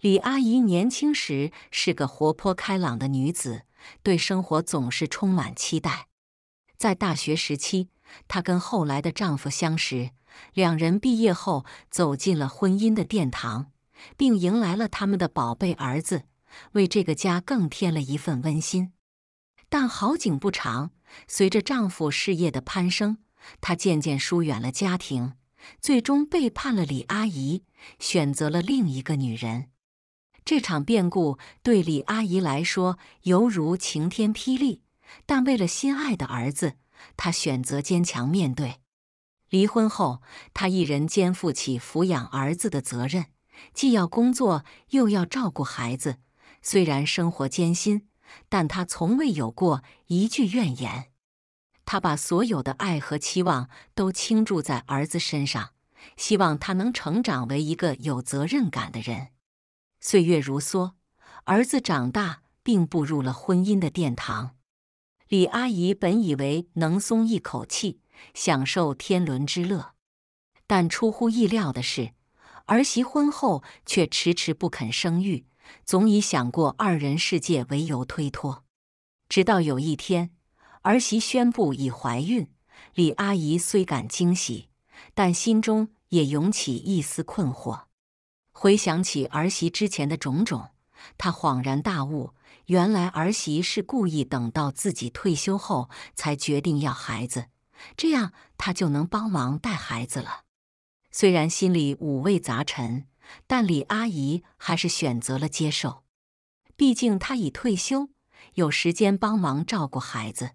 李阿姨年轻时是个活泼开朗的女子，对生活总是充满期待。在大学时期，她跟后来的丈夫相识，两人毕业后走进了婚姻的殿堂，并迎来了他们的宝贝儿子，为这个家更添了一份温馨。但好景不长，随着丈夫事业的攀升，她渐渐疏远了家庭，最终背叛了李阿姨，选择了另一个女人。这场变故对李阿姨来说犹如晴天霹雳，但为了心爱的儿子，她选择坚强面对。离婚后，她一人肩负起抚养儿子的责任，既要工作，又要照顾孩子。虽然生活艰辛，但她从未有过一句怨言。她把所有的爱和期望都倾注在儿子身上，希望他能成长为一个有责任感的人。岁月如梭，儿子长大并步入了婚姻的殿堂。李阿姨本以为能松一口气，享受天伦之乐，但出乎意料的是，儿媳婚后却迟迟不肯生育，总以想过二人世界为由推脱。直到有一天，儿媳宣布已怀孕，李阿姨虽感惊喜，但心中也涌起一丝困惑。回想起儿媳之前的种种，他恍然大悟，原来儿媳是故意等到自己退休后才决定要孩子，这样她就能帮忙带孩子了。虽然心里五味杂陈，但李阿姨还是选择了接受，毕竟她已退休，有时间帮忙照顾孩子。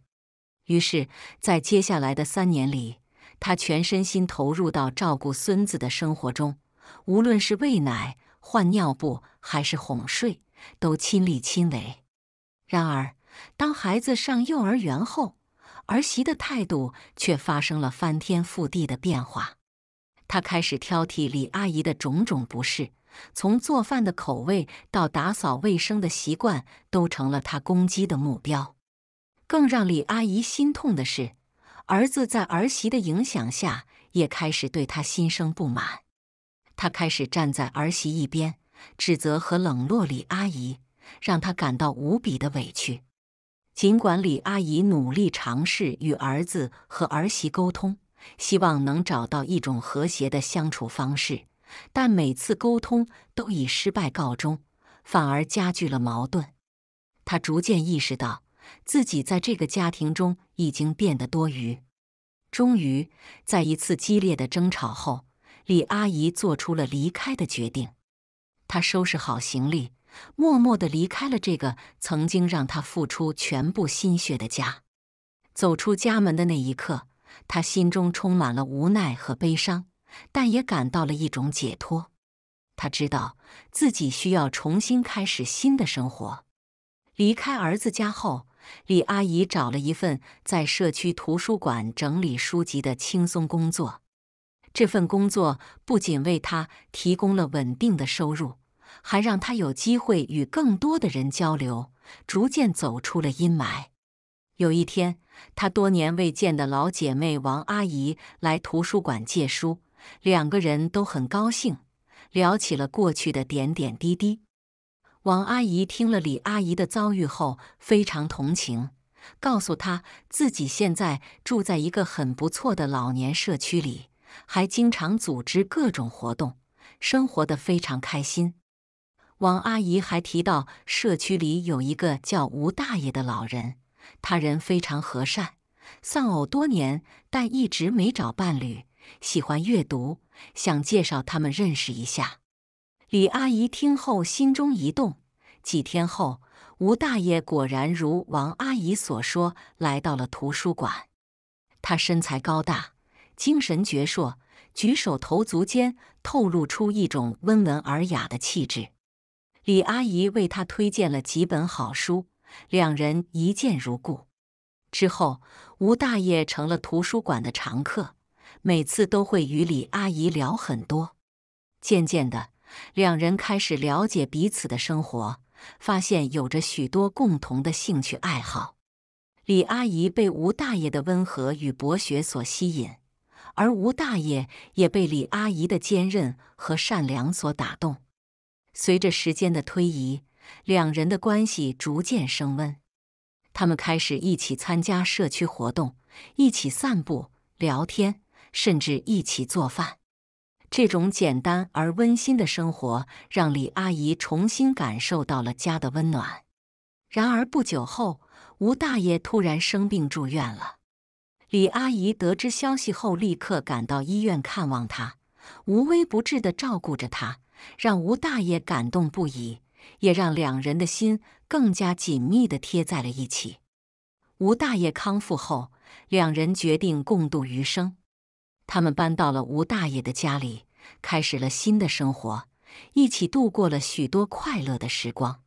于是，在接下来的三年里，她全身心投入到照顾孙子的生活中。无论是喂奶、换尿布还是哄睡，都亲力亲为。然而，当孩子上幼儿园后，儿媳的态度却发生了翻天覆地的变化。她开始挑剔李阿姨的种种不适，从做饭的口味到打扫卫生的习惯，都成了她攻击的目标。更让李阿姨心痛的是，儿子在儿媳的影响下，也开始对她心生不满。他开始站在儿媳一边，指责和冷落李阿姨，让她感到无比的委屈。尽管李阿姨努力尝试与儿子和儿媳沟通，希望能找到一种和谐的相处方式，但每次沟通都以失败告终，反而加剧了矛盾。他逐渐意识到自己在这个家庭中已经变得多余。终于，在一次激烈的争吵后。李阿姨做出了离开的决定，她收拾好行李，默默地离开了这个曾经让她付出全部心血的家。走出家门的那一刻，她心中充满了无奈和悲伤，但也感到了一种解脱。她知道自己需要重新开始新的生活。离开儿子家后，李阿姨找了一份在社区图书馆整理书籍的轻松工作。这份工作不仅为他提供了稳定的收入，还让他有机会与更多的人交流，逐渐走出了阴霾。有一天，他多年未见的老姐妹王阿姨来图书馆借书，两个人都很高兴，聊起了过去的点点滴滴。王阿姨听了李阿姨的遭遇后，非常同情，告诉她自己现在住在一个很不错的老年社区里。还经常组织各种活动，生活的非常开心。王阿姨还提到，社区里有一个叫吴大爷的老人，他人非常和善，丧偶多年，但一直没找伴侣，喜欢阅读，想介绍他们认识一下。李阿姨听后心中一动，几天后，吴大爷果然如王阿姨所说，来到了图书馆。他身材高大。精神矍铄，举手投足间透露出一种温文尔雅的气质。李阿姨为他推荐了几本好书，两人一见如故。之后，吴大爷成了图书馆的常客，每次都会与李阿姨聊很多。渐渐的，两人开始了解彼此的生活，发现有着许多共同的兴趣爱好。李阿姨被吴大爷的温和与博学所吸引。而吴大爷也被李阿姨的坚韧和善良所打动。随着时间的推移，两人的关系逐渐升温。他们开始一起参加社区活动，一起散步、聊天，甚至一起做饭。这种简单而温馨的生活让李阿姨重新感受到了家的温暖。然而，不久后，吴大爷突然生病住院了。李阿姨得知消息后，立刻赶到医院看望他，无微不至地照顾着他，让吴大爷感动不已，也让两人的心更加紧密地贴在了一起。吴大爷康复后，两人决定共度余生。他们搬到了吴大爷的家里，开始了新的生活，一起度过了许多快乐的时光。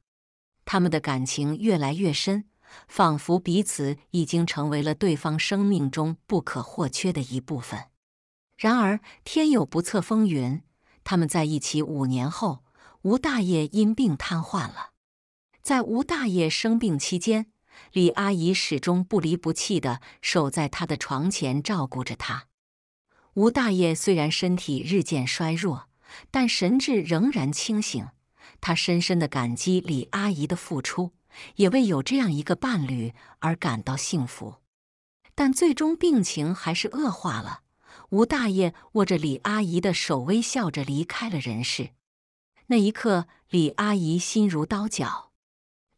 他们的感情越来越深。仿佛彼此已经成为了对方生命中不可或缺的一部分。然而，天有不测风云，他们在一起五年后，吴大爷因病瘫痪了。在吴大爷生病期间，李阿姨始终不离不弃地守在他的床前照顾着他。吴大爷虽然身体日渐衰弱，但神志仍然清醒，他深深地感激李阿姨的付出。也为有这样一个伴侣而感到幸福，但最终病情还是恶化了。吴大爷握着李阿姨的手，微笑着离开了人世。那一刻，李阿姨心如刀绞。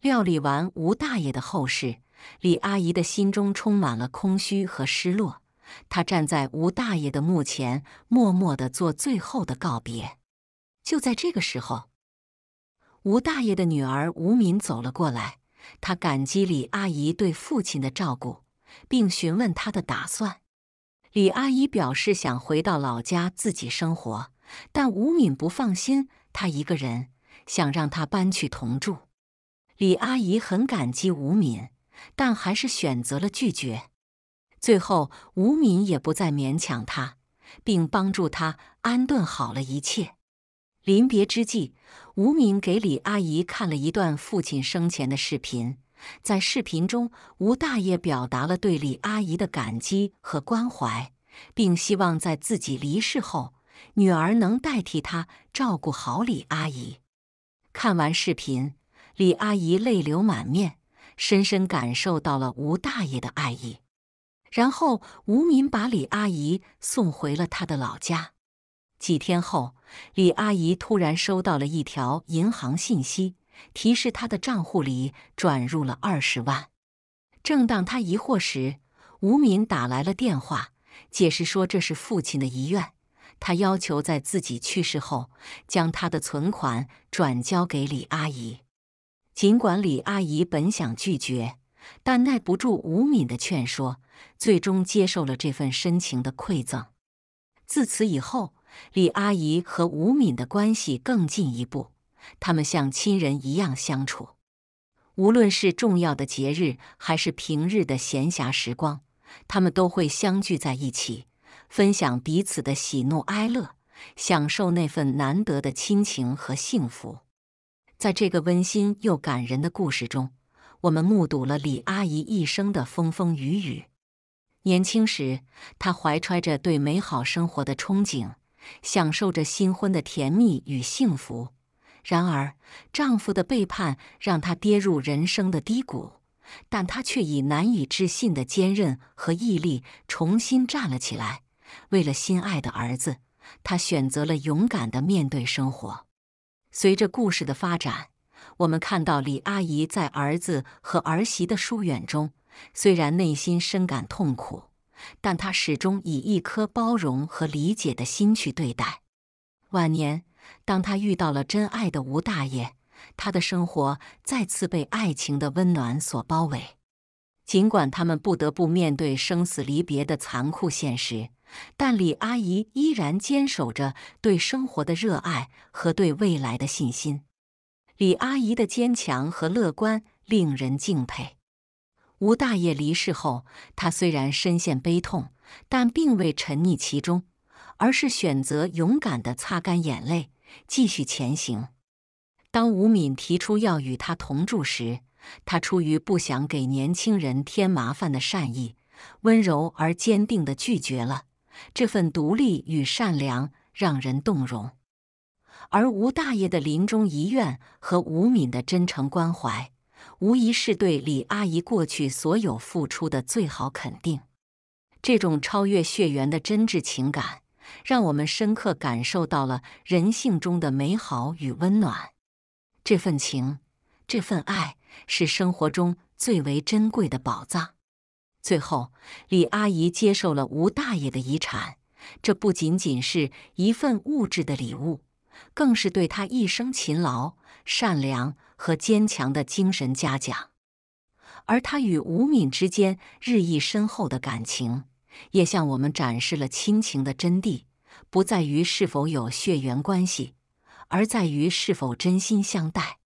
料理完吴大爷的后事，李阿姨的心中充满了空虚和失落。她站在吴大爷的墓前，默默地做最后的告别。就在这个时候。吴大爷的女儿吴敏走了过来，她感激李阿姨对父亲的照顾，并询问她的打算。李阿姨表示想回到老家自己生活，但吴敏不放心她一个人，想让她搬去同住。李阿姨很感激吴敏，但还是选择了拒绝。最后，吴敏也不再勉强她，并帮助她安顿好了一切。临别之际。吴敏给李阿姨看了一段父亲生前的视频，在视频中，吴大爷表达了对李阿姨的感激和关怀，并希望在自己离世后，女儿能代替他照顾好李阿姨。看完视频，李阿姨泪流满面，深深感受到了吴大爷的爱意。然后，吴敏把李阿姨送回了他的老家。几天后，李阿姨突然收到了一条银行信息，提示她的账户里转入了二十万。正当她疑惑时，吴敏打来了电话，解释说这是父亲的遗愿，他要求在自己去世后将他的存款转交给李阿姨。尽管李阿姨本想拒绝，但耐不住吴敏的劝说，最终接受了这份深情的馈赠。自此以后。李阿姨和吴敏的关系更进一步，他们像亲人一样相处。无论是重要的节日，还是平日的闲暇时光，他们都会相聚在一起，分享彼此的喜怒哀乐，享受那份难得的亲情和幸福。在这个温馨又感人的故事中，我们目睹了李阿姨一生的风风雨雨。年轻时，她怀揣着对美好生活的憧憬。享受着新婚的甜蜜与幸福，然而丈夫的背叛让她跌入人生的低谷。但她却以难以置信的坚韧和毅力重新站了起来。为了心爱的儿子，她选择了勇敢地面对生活。随着故事的发展，我们看到李阿姨在儿子和儿媳的疏远中，虽然内心深感痛苦。但他始终以一颗包容和理解的心去对待。晚年，当他遇到了真爱的吴大爷，他的生活再次被爱情的温暖所包围。尽管他们不得不面对生死离别的残酷现实，但李阿姨依然坚守着对生活的热爱和对未来的信心。李阿姨的坚强和乐观令人敬佩。吴大爷离世后，他虽然深陷悲痛，但并未沉溺其中，而是选择勇敢地擦干眼泪，继续前行。当吴敏提出要与他同住时，他出于不想给年轻人添麻烦的善意，温柔而坚定地拒绝了。这份独立与善良让人动容，而吴大爷的临终遗愿和吴敏的真诚关怀。无疑是对李阿姨过去所有付出的最好肯定。这种超越血缘的真挚情感，让我们深刻感受到了人性中的美好与温暖。这份情，这份爱，是生活中最为珍贵的宝藏。最后，李阿姨接受了吴大爷的遗产，这不仅仅是一份物质的礼物，更是对她一生勤劳、善良。和坚强的精神嘉奖，而他与吴敏之间日益深厚的感情，也向我们展示了亲情的真谛：不在于是否有血缘关系，而在于是否真心相待。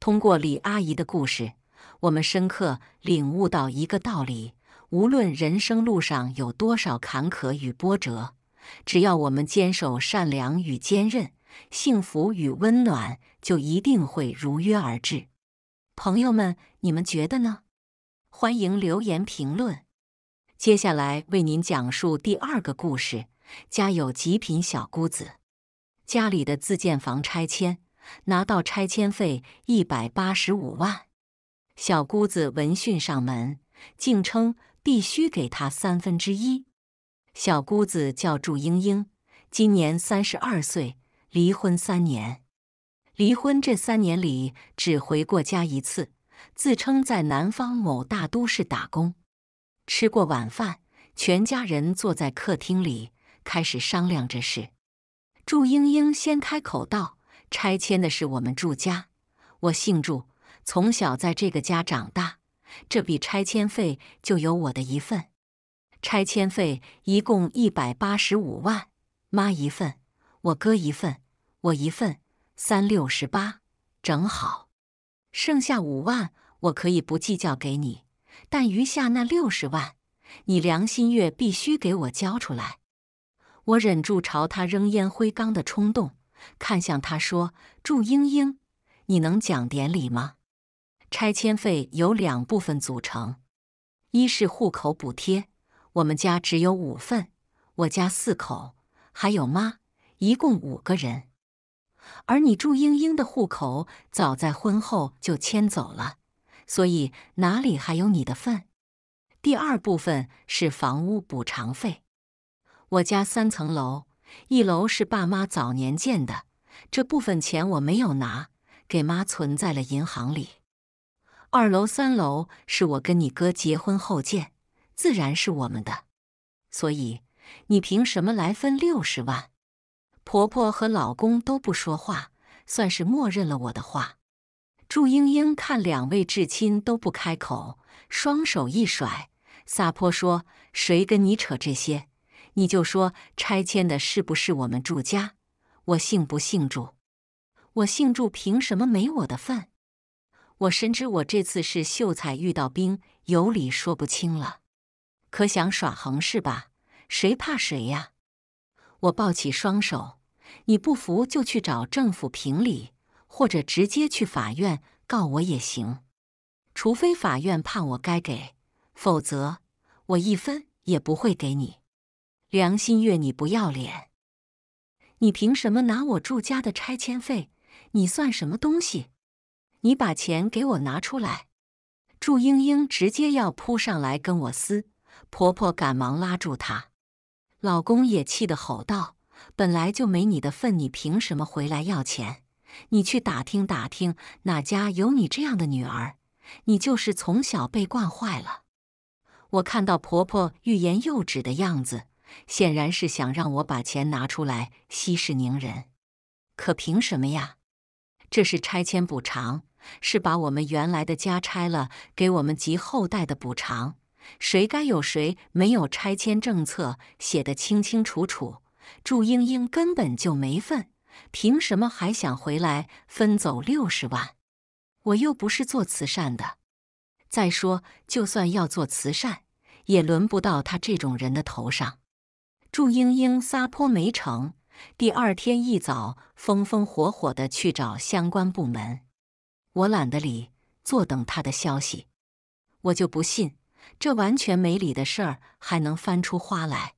通过李阿姨的故事，我们深刻领悟到一个道理：无论人生路上有多少坎坷与波折，只要我们坚守善良与坚韧。幸福与温暖就一定会如约而至。朋友们，你们觉得呢？欢迎留言评论。接下来为您讲述第二个故事：家有极品小姑子。家里的自建房拆迁，拿到拆迁费一百八十五万。小姑子闻讯上门，竟称必须给她三分之一。小姑子叫祝英英，今年三十二岁。离婚三年，离婚这三年里只回过家一次，自称在南方某大都市打工。吃过晚饭，全家人坐在客厅里开始商量这事。祝英英先开口道：“拆迁的是我们祝家，我姓祝，从小在这个家长大，这笔拆迁费就有我的一份。拆迁费一共一百八十五万，妈一份。”我哥一份，我一份，三六十八，正好。剩下五万，我可以不计较给你，但余下那六十万，你梁新月必须给我交出来。我忍住朝他扔烟灰缸的冲动，看向他说：“祝英英，你能讲点理吗？拆迁费由两部分组成，一是户口补贴，我们家只有五份，我家四口，还有妈。”一共五个人，而你祝英英的户口早在婚后就迁走了，所以哪里还有你的份？第二部分是房屋补偿费，我家三层楼，一楼是爸妈早年建的，这部分钱我没有拿，给妈存在了银行里。二楼、三楼是我跟你哥结婚后建，自然是我们的，所以你凭什么来分六十万？婆婆和老公都不说话，算是默认了我的话。祝英英看两位至亲都不开口，双手一甩，撒泼说：“谁跟你扯这些？你就说拆迁的是不是我们祝家？我姓不姓祝？我姓祝，凭什么没我的份？我深知我这次是秀才遇到兵，有理说不清了。可想耍横是吧？谁怕谁呀？我抱起双手。”你不服就去找政府评理，或者直接去法院告我也行。除非法院判我该给，否则我一分也不会给你。梁新月，你不要脸！你凭什么拿我祝家的拆迁费？你算什么东西？你把钱给我拿出来！祝英英直接要扑上来跟我撕，婆婆赶忙拉住她，老公也气得吼道。本来就没你的份，你凭什么回来要钱？你去打听打听哪家有你这样的女儿？你就是从小被惯坏了。我看到婆婆欲言又止的样子，显然是想让我把钱拿出来息事宁人。可凭什么呀？这是拆迁补偿，是把我们原来的家拆了给我们及后代的补偿，谁该有谁没有？拆迁政策写得清清楚楚。祝英英根本就没份，凭什么还想回来分走六十万？我又不是做慈善的。再说，就算要做慈善，也轮不到他这种人的头上。祝英英撒泼没成，第二天一早风风火火的去找相关部门。我懒得理，坐等他的消息。我就不信，这完全没理的事儿还能翻出花来。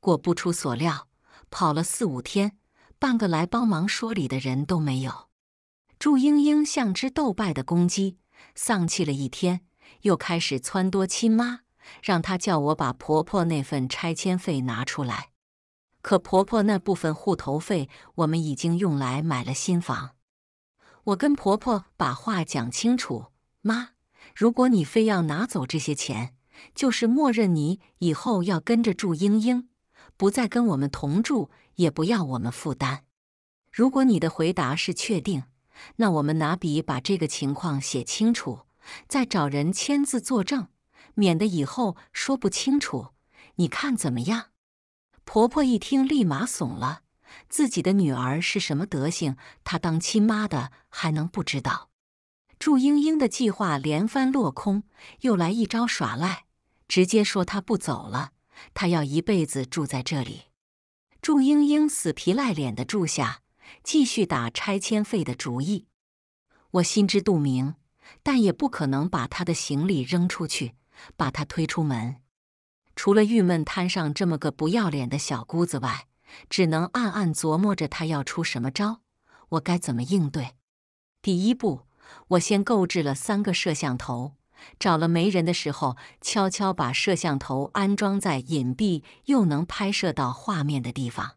果不出所料。跑了四五天，半个来帮忙说理的人都没有。祝英英像只斗败的公鸡，丧气了一天，又开始撺掇亲妈，让她叫我把婆婆那份拆迁费拿出来。可婆婆那部分户头费，我们已经用来买了新房。我跟婆婆把话讲清楚：妈，如果你非要拿走这些钱，就是默认你以后要跟着祝英英。不再跟我们同住，也不要我们负担。如果你的回答是确定，那我们拿笔把这个情况写清楚，再找人签字作证，免得以后说不清楚。你看怎么样？婆婆一听，立马怂了。自己的女儿是什么德行，她当亲妈的还能不知道？祝英英的计划连番落空，又来一招耍赖，直接说她不走了。他要一辈子住在这里，祝英英死皮赖脸的住下，继续打拆迁费的主意。我心知肚明，但也不可能把他的行李扔出去，把他推出门。除了郁闷摊上这么个不要脸的小姑子外，只能暗暗琢磨着他要出什么招，我该怎么应对。第一步，我先购置了三个摄像头。找了没人的时候，悄悄把摄像头安装在隐蔽又能拍摄到画面的地方。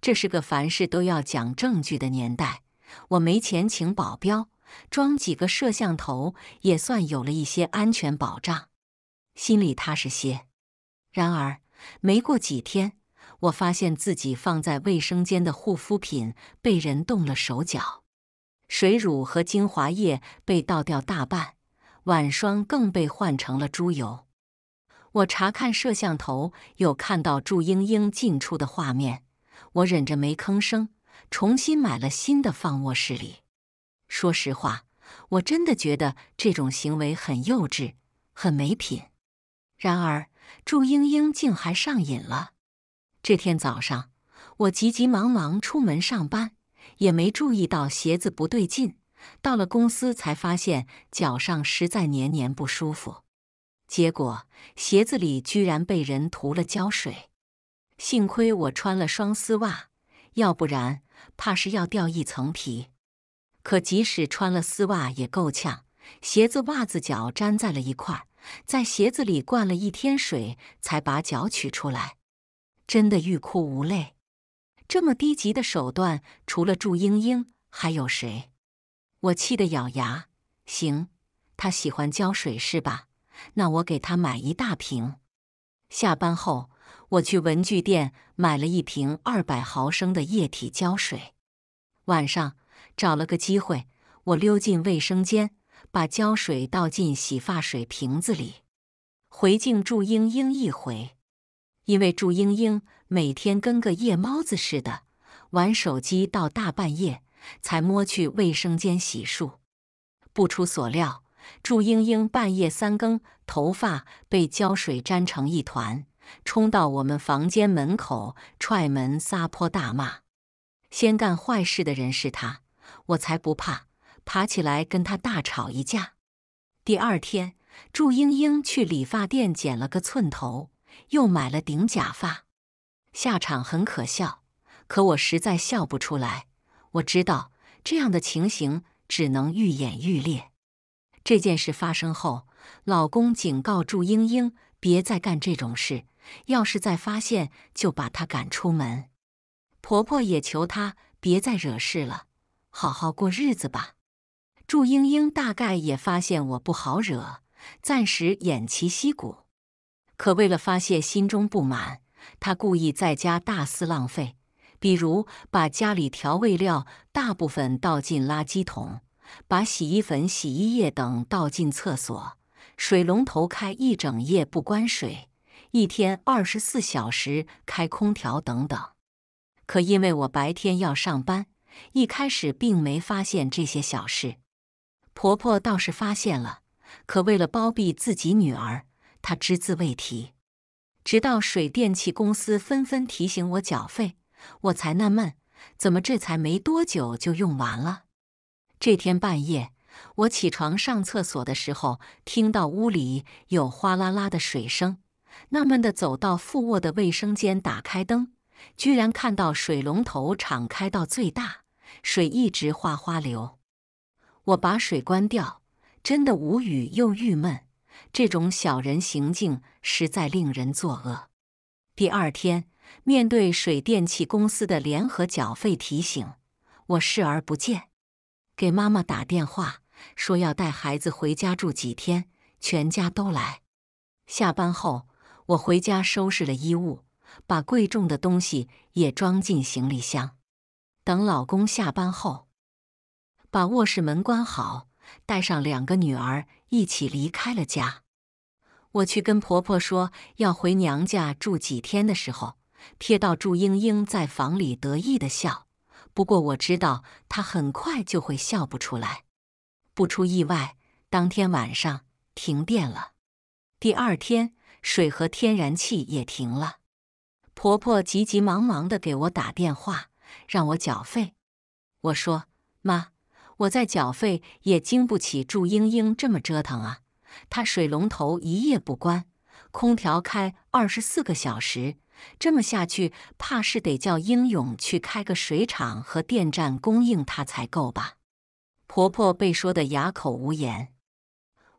这是个凡事都要讲证据的年代，我没钱请保镖，装几个摄像头也算有了一些安全保障，心里踏实些。然而，没过几天，我发现自己放在卫生间的护肤品被人动了手脚，水乳和精华液被倒掉大半。晚霜更被换成了猪油。我查看摄像头，有看到祝英英进出的画面。我忍着没吭声，重新买了新的放卧室里。说实话，我真的觉得这种行为很幼稚，很没品。然而，祝英英竟还上瘾了。这天早上，我急急忙忙出门上班，也没注意到鞋子不对劲。到了公司才发现脚上实在黏黏不舒服，结果鞋子里居然被人涂了胶水，幸亏我穿了双丝袜，要不然怕是要掉一层皮。可即使穿了丝袜也够呛，鞋子袜子脚粘在了一块，在鞋子里灌了一天水才把脚取出来，真的欲哭无泪。这么低级的手段，除了祝英英，还有谁？我气得咬牙，行，他喜欢胶水是吧？那我给他买一大瓶。下班后，我去文具店买了一瓶二百毫升的液体胶水。晚上找了个机会，我溜进卫生间，把胶水倒进洗发水瓶子里，回敬祝英英一回。因为祝英英每天跟个夜猫子似的，玩手机到大半夜。才摸去卫生间洗漱，不出所料，祝英英半夜三更，头发被胶水粘成一团，冲到我们房间门口踹门撒泼大骂。先干坏事的人是他，我才不怕，爬起来跟他大吵一架。第二天，祝英英去理发店剪了个寸头，又买了顶假发，下场很可笑，可我实在笑不出来。我知道这样的情形只能愈演愈烈。这件事发生后，老公警告祝英英别再干这种事，要是再发现就把她赶出门。婆婆也求她别再惹事了，好好过日子吧。祝英英大概也发现我不好惹，暂时偃旗息鼓。可为了发泄心中不满，她故意在家大肆浪费。比如把家里调味料大部分倒进垃圾桶，把洗衣粉、洗衣液等倒进厕所，水龙头开一整夜不关水，一天二十四小时开空调等等。可因为我白天要上班，一开始并没发现这些小事。婆婆倒是发现了，可为了包庇自己女儿，她只字未提。直到水电气公司纷纷提醒我缴费。我才纳闷，怎么这才没多久就用完了？这天半夜，我起床上厕所的时候，听到屋里有哗啦啦的水声，纳闷的走到副卧的卫生间，打开灯，居然看到水龙头敞开到最大，水一直哗哗流。我把水关掉，真的无语又郁闷。这种小人行径实在令人作恶。第二天。面对水电气公司的联合缴费提醒，我视而不见。给妈妈打电话说要带孩子回家住几天，全家都来。下班后，我回家收拾了衣物，把贵重的东西也装进行李箱。等老公下班后，把卧室门关好，带上两个女儿一起离开了家。我去跟婆婆说要回娘家住几天的时候。瞥到祝英英在房里得意的笑，不过我知道她很快就会笑不出来。不出意外，当天晚上停电了，第二天水和天然气也停了。婆婆急急忙忙的给我打电话，让我缴费。我说：“妈，我再缴费也经不起祝英英这么折腾啊！她水龙头一夜不关，空调开二十四个小时。”这么下去，怕是得叫英勇去开个水厂和电站供应他才够吧？婆婆被说得哑口无言。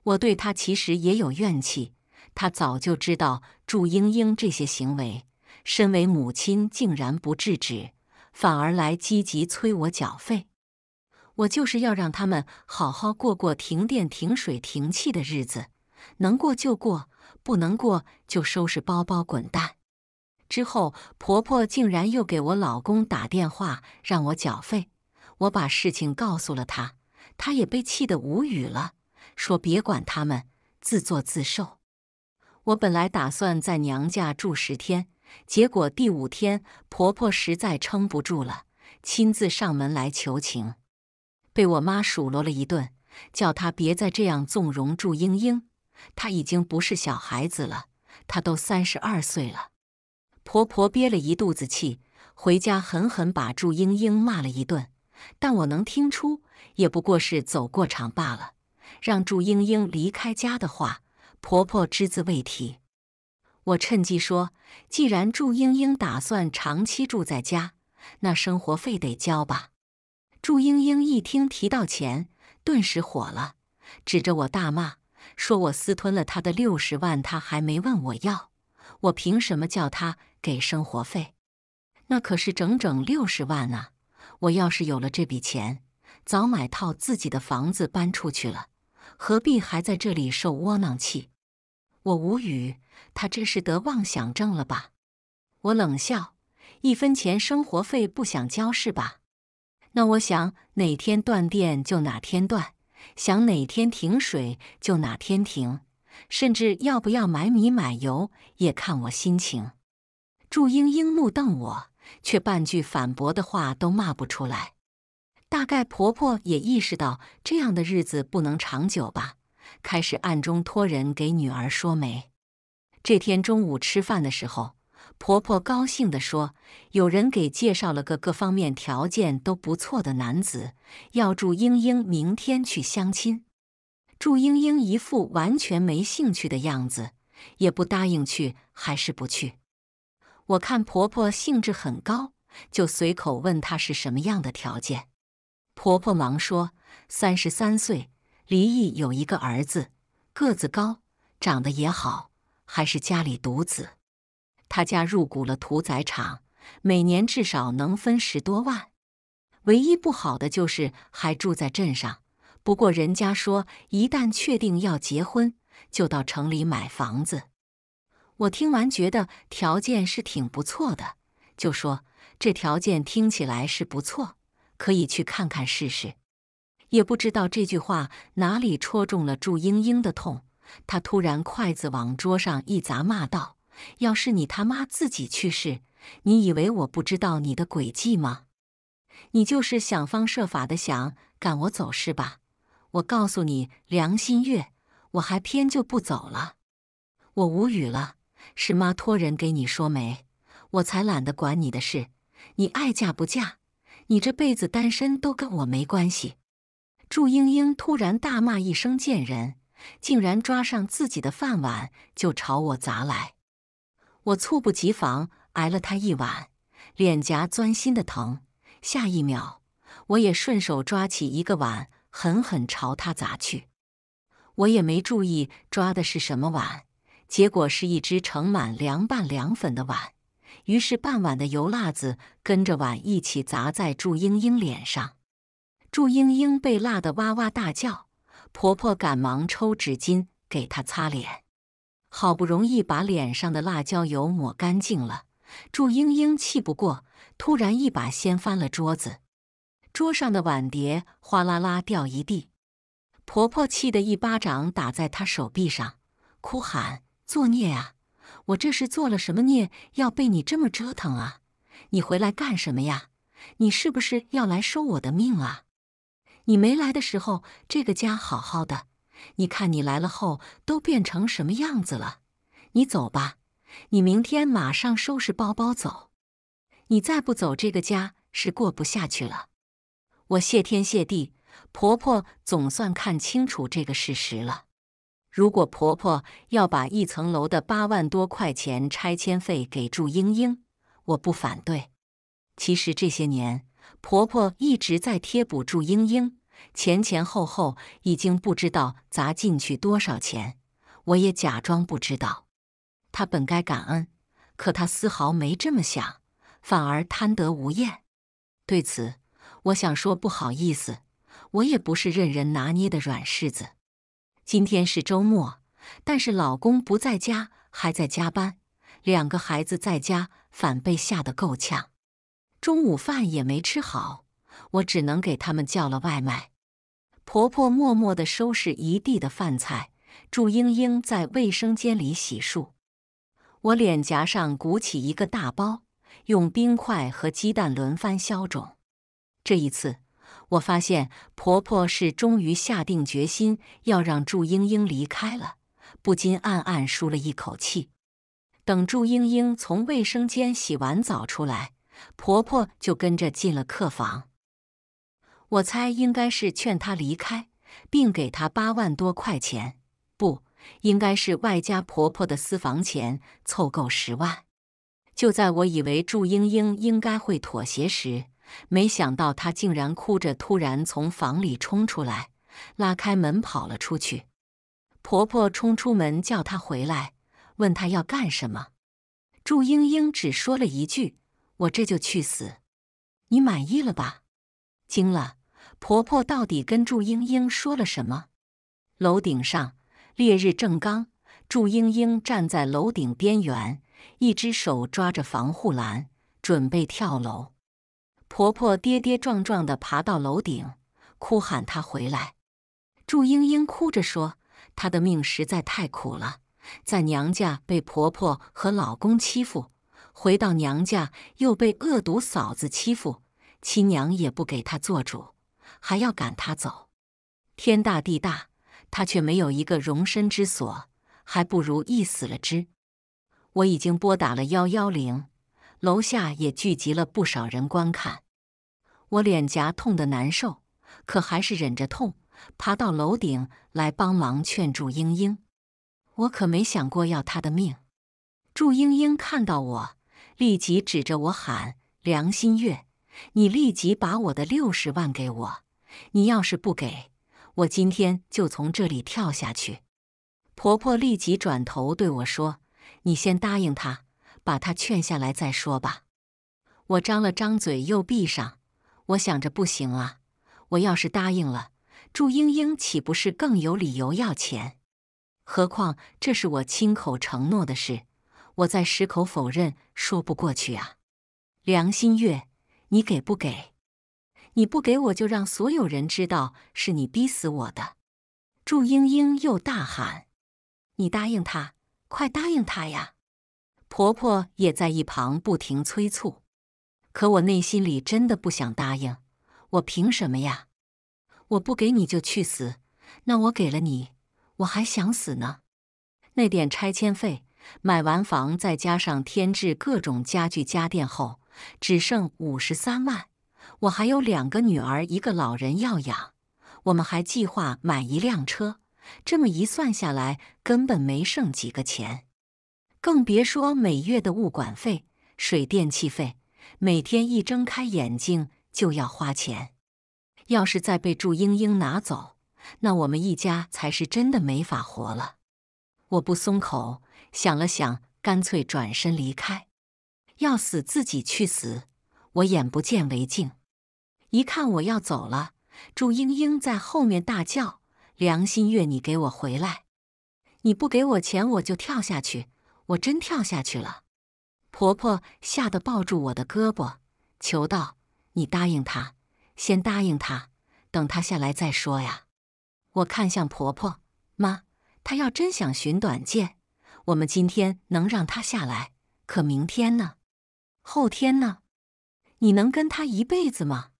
我对她其实也有怨气，她早就知道祝英英这些行为，身为母亲竟然不制止，反而来积极催我缴费。我就是要让他们好好过过停电、停水、停气的日子，能过就过，不能过就收拾包包滚蛋。之后，婆婆竟然又给我老公打电话让我缴费。我把事情告诉了他，他也被气得无语了，说别管他们，自作自受。我本来打算在娘家住十天，结果第五天婆婆实在撑不住了，亲自上门来求情，被我妈数落了一顿，叫她别再这样纵容祝英英。她已经不是小孩子了，她都三十二岁了。婆婆憋了一肚子气，回家狠狠把祝英英骂了一顿。但我能听出，也不过是走过场罢了。让祝英英离开家的话，婆婆只字未提。我趁机说：“既然祝英英打算长期住在家，那生活费得交吧。”祝英英一听提到钱，顿时火了，指着我大骂，说我私吞了她的六十万，她还没问我要，我凭什么叫她给生活费，那可是整整六十万啊！我要是有了这笔钱，早买套自己的房子搬出去了，何必还在这里受窝囊气？我无语，他这是得妄想症了吧？我冷笑，一分钱生活费不想交是吧？那我想哪天断电就哪天断，想哪天停水就哪天停，甚至要不要买米买油也看我心情。祝英英怒瞪我，却半句反驳的话都骂不出来。大概婆婆也意识到这样的日子不能长久吧，开始暗中托人给女儿说媒。这天中午吃饭的时候，婆婆高兴地说：“有人给介绍了个各方面条件都不错的男子，要祝英英明天去相亲。”祝英英一副完全没兴趣的样子，也不答应去，还是不去。我看婆婆兴致很高，就随口问她是什么样的条件。婆婆忙说：“三十三岁，离异，有一个儿子，个子高，长得也好，还是家里独子。他家入股了屠宰场，每年至少能分十多万。唯一不好的就是还住在镇上，不过人家说一旦确定要结婚，就到城里买房子。”我听完觉得条件是挺不错的，就说这条件听起来是不错，可以去看看试试。也不知道这句话哪里戳中了祝英英的痛，她突然筷子往桌上一砸，骂道：“要是你他妈自己去试，你以为我不知道你的诡计吗？你就是想方设法的想赶我走是吧？我告诉你，梁心月，我还偏就不走了。”我无语了。是妈托人给你说媒，我才懒得管你的事。你爱嫁不嫁？你这辈子单身都跟我没关系。祝英英突然大骂一声“贱人”，竟然抓上自己的饭碗就朝我砸来。我猝不及防挨了她一碗，脸颊钻心的疼。下一秒，我也顺手抓起一个碗，狠狠朝她砸去。我也没注意抓的是什么碗。结果是一只盛满凉拌凉粉的碗，于是半碗的油辣子跟着碗一起砸在祝英英脸上。祝英英被辣得哇哇大叫，婆婆赶忙抽纸巾给她擦脸，好不容易把脸上的辣椒油抹干净了。祝英英气不过，突然一把掀翻了桌子，桌上的碗碟哗啦啦掉一地。婆婆气得一巴掌打在她手臂上，哭喊。作孽啊！我这是做了什么孽，要被你这么折腾啊？你回来干什么呀？你是不是要来收我的命啊？你没来的时候，这个家好好的，你看你来了后都变成什么样子了？你走吧，你明天马上收拾包包走。你再不走，这个家是过不下去了。我谢天谢地，婆婆总算看清楚这个事实了。如果婆婆要把一层楼的八万多块钱拆迁费给祝英英，我不反对。其实这些年，婆婆一直在贴补祝英英，前前后后已经不知道砸进去多少钱，我也假装不知道。她本该感恩，可她丝毫没这么想，反而贪得无厌。对此，我想说不好意思，我也不是任人拿捏的软柿子。今天是周末，但是老公不在家，还在加班，两个孩子在家反被吓得够呛，中午饭也没吃好，我只能给他们叫了外卖。婆婆默默地收拾一地的饭菜，祝英英在卫生间里洗漱，我脸颊上鼓起一个大包，用冰块和鸡蛋轮番消肿。这一次。我发现婆婆是终于下定决心要让祝英英离开了，不禁暗暗舒了一口气。等祝英英从卫生间洗完澡出来，婆婆就跟着进了客房。我猜应该是劝她离开，并给她八万多块钱，不，应该是外加婆婆的私房钱，凑够十万。就在我以为祝英英应该会妥协时，没想到她竟然哭着突然从房里冲出来，拉开门跑了出去。婆婆冲出门叫她回来，问她要干什么。祝英英只说了一句：“我这就去死。”你满意了吧？惊了，婆婆到底跟祝英英说了什么？楼顶上，烈日正刚，祝英英站在楼顶边缘，一只手抓着防护栏，准备跳楼。婆婆跌跌撞撞地爬到楼顶，哭喊：“她回来！”祝英英哭着说：“她的命实在太苦了，在娘家被婆婆和老公欺负，回到娘家又被恶毒嫂子欺负，亲娘也不给她做主，还要赶她走。天大地大，她却没有一个容身之所，还不如一死了之。”我已经拨打了幺幺零。楼下也聚集了不少人观看，我脸颊痛得难受，可还是忍着痛爬到楼顶来帮忙劝祝英英。我可没想过要她的命。祝英英看到我，立即指着我喊：“梁新月，你立即把我的六十万给我！你要是不给我，今天就从这里跳下去！”婆婆立即转头对我说：“你先答应她。”把他劝下来再说吧。我张了张嘴又闭上，我想着不行啊，我要是答应了，祝英英岂不是更有理由要钱？何况这是我亲口承诺的事，我再矢口否认说不过去啊。梁新月，你给不给？你不给我就让所有人知道是你逼死我的。祝英英又大喊：“你答应他，快答应他呀！”婆婆也在一旁不停催促，可我内心里真的不想答应。我凭什么呀？我不给你就去死？那我给了你，我还想死呢？那点拆迁费，买完房再加上添置各种家具家电后，只剩五十三万。我还有两个女儿，一个老人要养，我们还计划买一辆车。这么一算下来，根本没剩几个钱。更别说每月的物管费、水电气费，每天一睁开眼睛就要花钱。要是再被祝英英拿走，那我们一家才是真的没法活了。我不松口，想了想，干脆转身离开。要死自己去死，我眼不见为净。一看我要走了，祝英英在后面大叫：“梁新月，你给我回来！你不给我钱，我就跳下去！”我真跳下去了，婆婆吓得抱住我的胳膊，求道：“你答应他，先答应他，等他下来再说呀。”我看向婆婆：“妈，他要真想寻短见，我们今天能让他下来，可明天呢？后天呢？你能跟他一辈子吗？”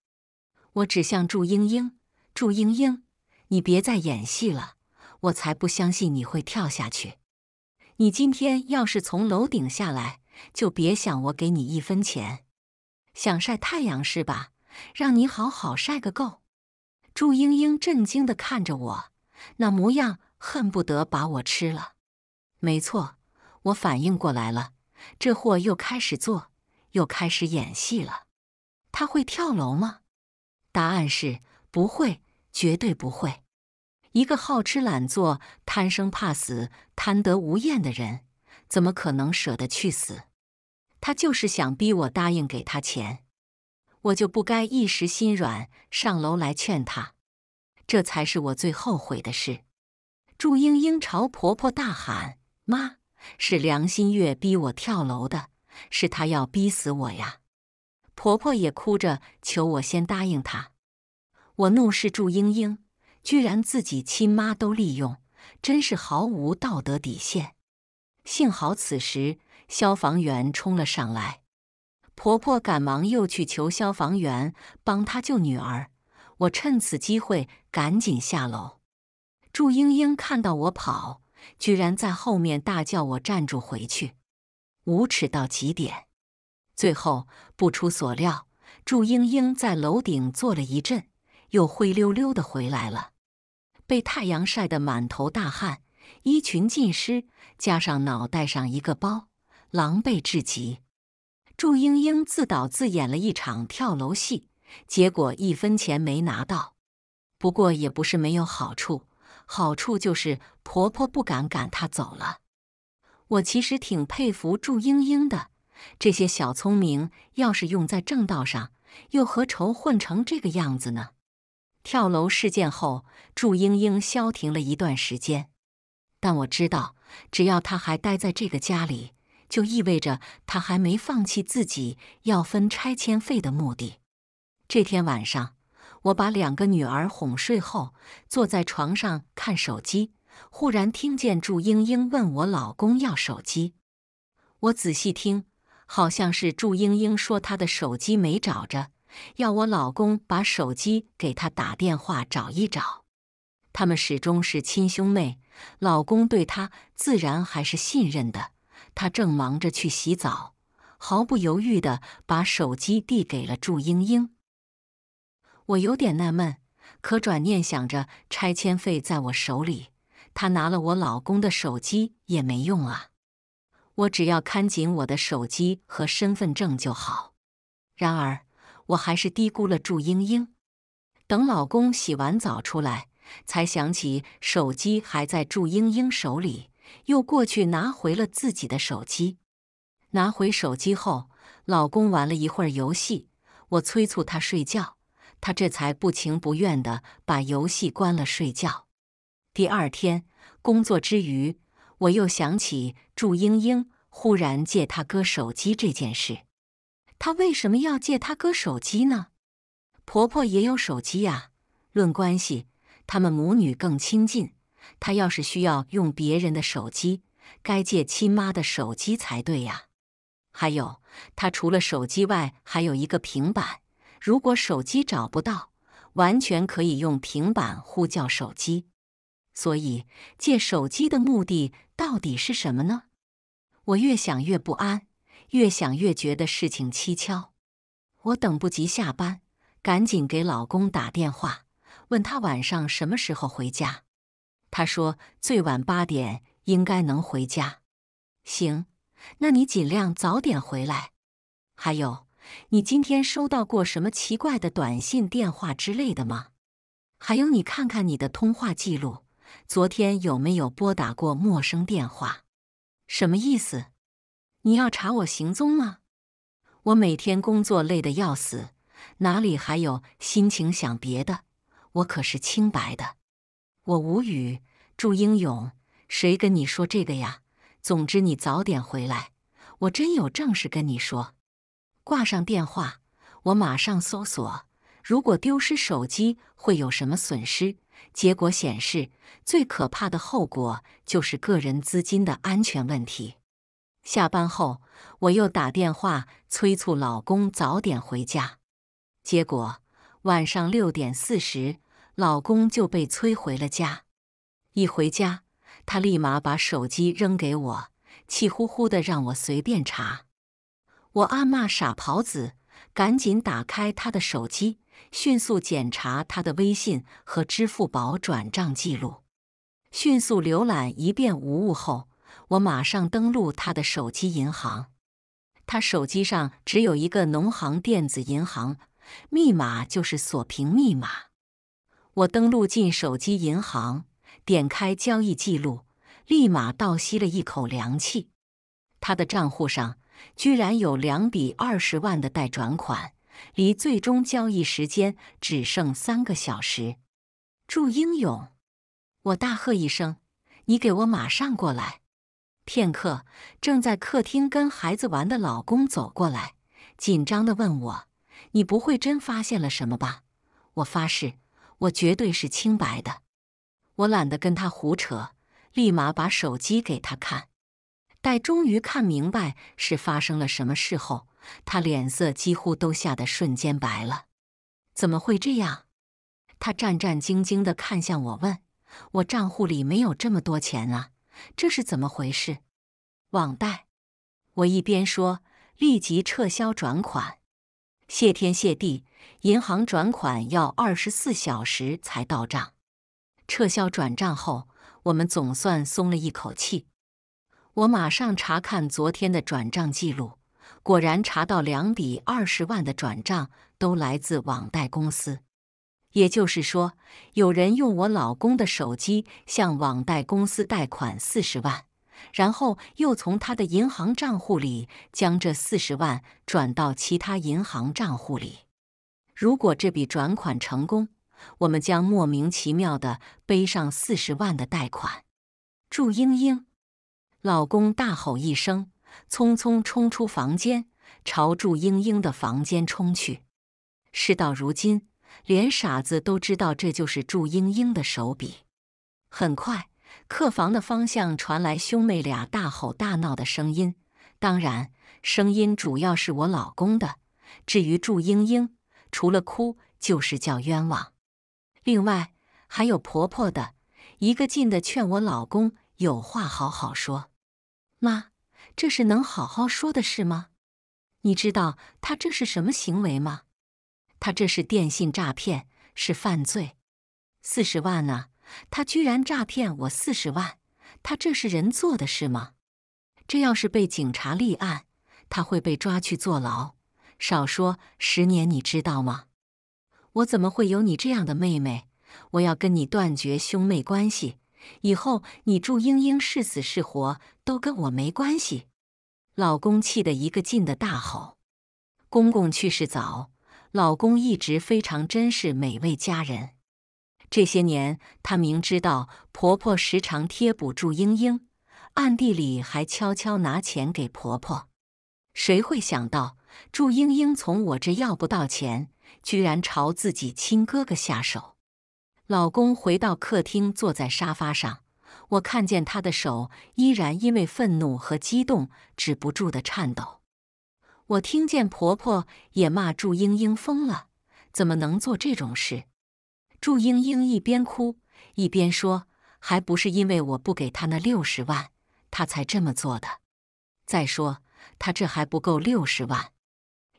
我指向祝英英：“祝英英，你别再演戏了，我才不相信你会跳下去。”你今天要是从楼顶下来，就别想我给你一分钱。想晒太阳是吧？让你好好晒个够。祝英英震惊地看着我，那模样恨不得把我吃了。没错，我反应过来了，这货又开始做，又开始演戏了。他会跳楼吗？答案是不会，绝对不会。一个好吃懒做、贪生怕死、贪得无厌的人，怎么可能舍得去死？他就是想逼我答应给他钱，我就不该一时心软上楼来劝他，这才是我最后悔的事。祝英英朝婆婆大喊：“妈，是梁新月逼我跳楼的，是她要逼死我呀！”婆婆也哭着求我先答应她。我怒视祝英英。居然自己亲妈都利用，真是毫无道德底线。幸好此时消防员冲了上来，婆婆赶忙又去求消防员帮她救女儿。我趁此机会赶紧下楼。祝英英看到我跑，居然在后面大叫我站住回去，无耻到极点。最后不出所料，祝英英在楼顶坐了一阵，又灰溜溜的回来了。被太阳晒得满头大汗，衣裙浸湿，加上脑袋上一个包，狼狈至极。祝英英自导自演了一场跳楼戏，结果一分钱没拿到。不过也不是没有好处，好处就是婆婆不敢赶她走了。我其实挺佩服祝英英的，这些小聪明要是用在正道上，又何愁混成这个样子呢？跳楼事件后，祝英英消停了一段时间，但我知道，只要她还待在这个家里，就意味着她还没放弃自己要分拆迁费的目的。这天晚上，我把两个女儿哄睡后，坐在床上看手机，忽然听见祝英英问我老公要手机。我仔细听，好像是祝英英说她的手机没找着。要我老公把手机给他打电话找一找，他们始终是亲兄妹，老公对她自然还是信任的。她正忙着去洗澡，毫不犹豫地把手机递给了祝英英。我有点纳闷，可转念想着，拆迁费在我手里，她拿了我老公的手机也没用啊。我只要看紧我的手机和身份证就好。然而。我还是低估了祝英英。等老公洗完澡出来，才想起手机还在祝英英手里，又过去拿回了自己的手机。拿回手机后，老公玩了一会儿游戏，我催促他睡觉，他这才不情不愿地把游戏关了睡觉。第二天工作之余，我又想起祝英英忽然借他哥手机这件事。她为什么要借她哥手机呢？婆婆也有手机呀。论关系，她们母女更亲近。她要是需要用别人的手机，该借亲妈的手机才对呀。还有，她除了手机外，还有一个平板。如果手机找不到，完全可以用平板呼叫手机。所以，借手机的目的到底是什么呢？我越想越不安。越想越觉得事情蹊跷，我等不及下班，赶紧给老公打电话，问他晚上什么时候回家。他说最晚八点应该能回家。行，那你尽量早点回来。还有，你今天收到过什么奇怪的短信、电话之类的吗？还有，你看看你的通话记录，昨天有没有拨打过陌生电话？什么意思？你要查我行踪吗？我每天工作累得要死，哪里还有心情想别的？我可是清白的。我无语。祝英勇，谁跟你说这个呀？总之你早点回来，我真有正事跟你说。挂上电话，我马上搜索。如果丢失手机会有什么损失？结果显示，最可怕的后果就是个人资金的安全问题。下班后，我又打电话催促老公早点回家。结果晚上六点四十，老公就被催回了家。一回家，他立马把手机扔给我，气呼呼的让我随便查。我暗骂傻狍子，赶紧打开他的手机，迅速检查他的微信和支付宝转账记录，迅速浏览一遍无误后。我马上登录他的手机银行，他手机上只有一个农行电子银行，密码就是锁屏密码。我登录进手机银行，点开交易记录，立马倒吸了一口凉气。他的账户上居然有两笔二十万的待转款，离最终交易时间只剩三个小时。祝英勇！我大喝一声：“你给我马上过来！”片刻，正在客厅跟孩子玩的老公走过来，紧张的问我：“你不会真发现了什么吧？”我发誓，我绝对是清白的。我懒得跟他胡扯，立马把手机给他看。待终于看明白是发生了什么事后，他脸色几乎都吓得瞬间白了。怎么会这样？他战战兢兢的看向我，问我账户里没有这么多钱啊。这是怎么回事？网贷！我一边说，立即撤销转款。谢天谢地，银行转款要二十四小时才到账。撤销转账后，我们总算松了一口气。我马上查看昨天的转账记录，果然查到两笔二十万的转账都来自网贷公司。也就是说，有人用我老公的手机向网贷公司贷款四十万，然后又从他的银行账户里将这四十万转到其他银行账户里。如果这笔转款成功，我们将莫名其妙的背上四十万的贷款。祝英英，老公大吼一声，匆匆冲出房间，朝祝英英的房间冲去。事到如今。连傻子都知道这就是祝英英的手笔。很快，客房的方向传来兄妹俩大吼大闹的声音。当然，声音主要是我老公的。至于祝英英，除了哭就是叫冤枉。另外，还有婆婆的一个劲的劝我老公有话好好说。妈，这是能好好说的事吗？你知道他这是什么行为吗？他这是电信诈骗，是犯罪！四十万啊！他居然诈骗我四十万！他这是人做的事吗？这要是被警察立案，他会被抓去坐牢，少说十年，你知道吗？我怎么会有你这样的妹妹？我要跟你断绝兄妹关系！以后你祝英英是死是活都跟我没关系！老公气得一个劲的大吼：“公公去世早。”老公一直非常珍视每位家人。这些年，他明知道婆婆时常贴补祝英英，暗地里还悄悄拿钱给婆婆。谁会想到，祝英英从我这要不到钱，居然朝自己亲哥哥下手？老公回到客厅，坐在沙发上，我看见他的手依然因为愤怒和激动止不住的颤抖。我听见婆婆也骂祝英英疯了，怎么能做这种事？祝英英一边哭一边说：“还不是因为我不给她那六十万，她才这么做的。再说，她这还不够六十万，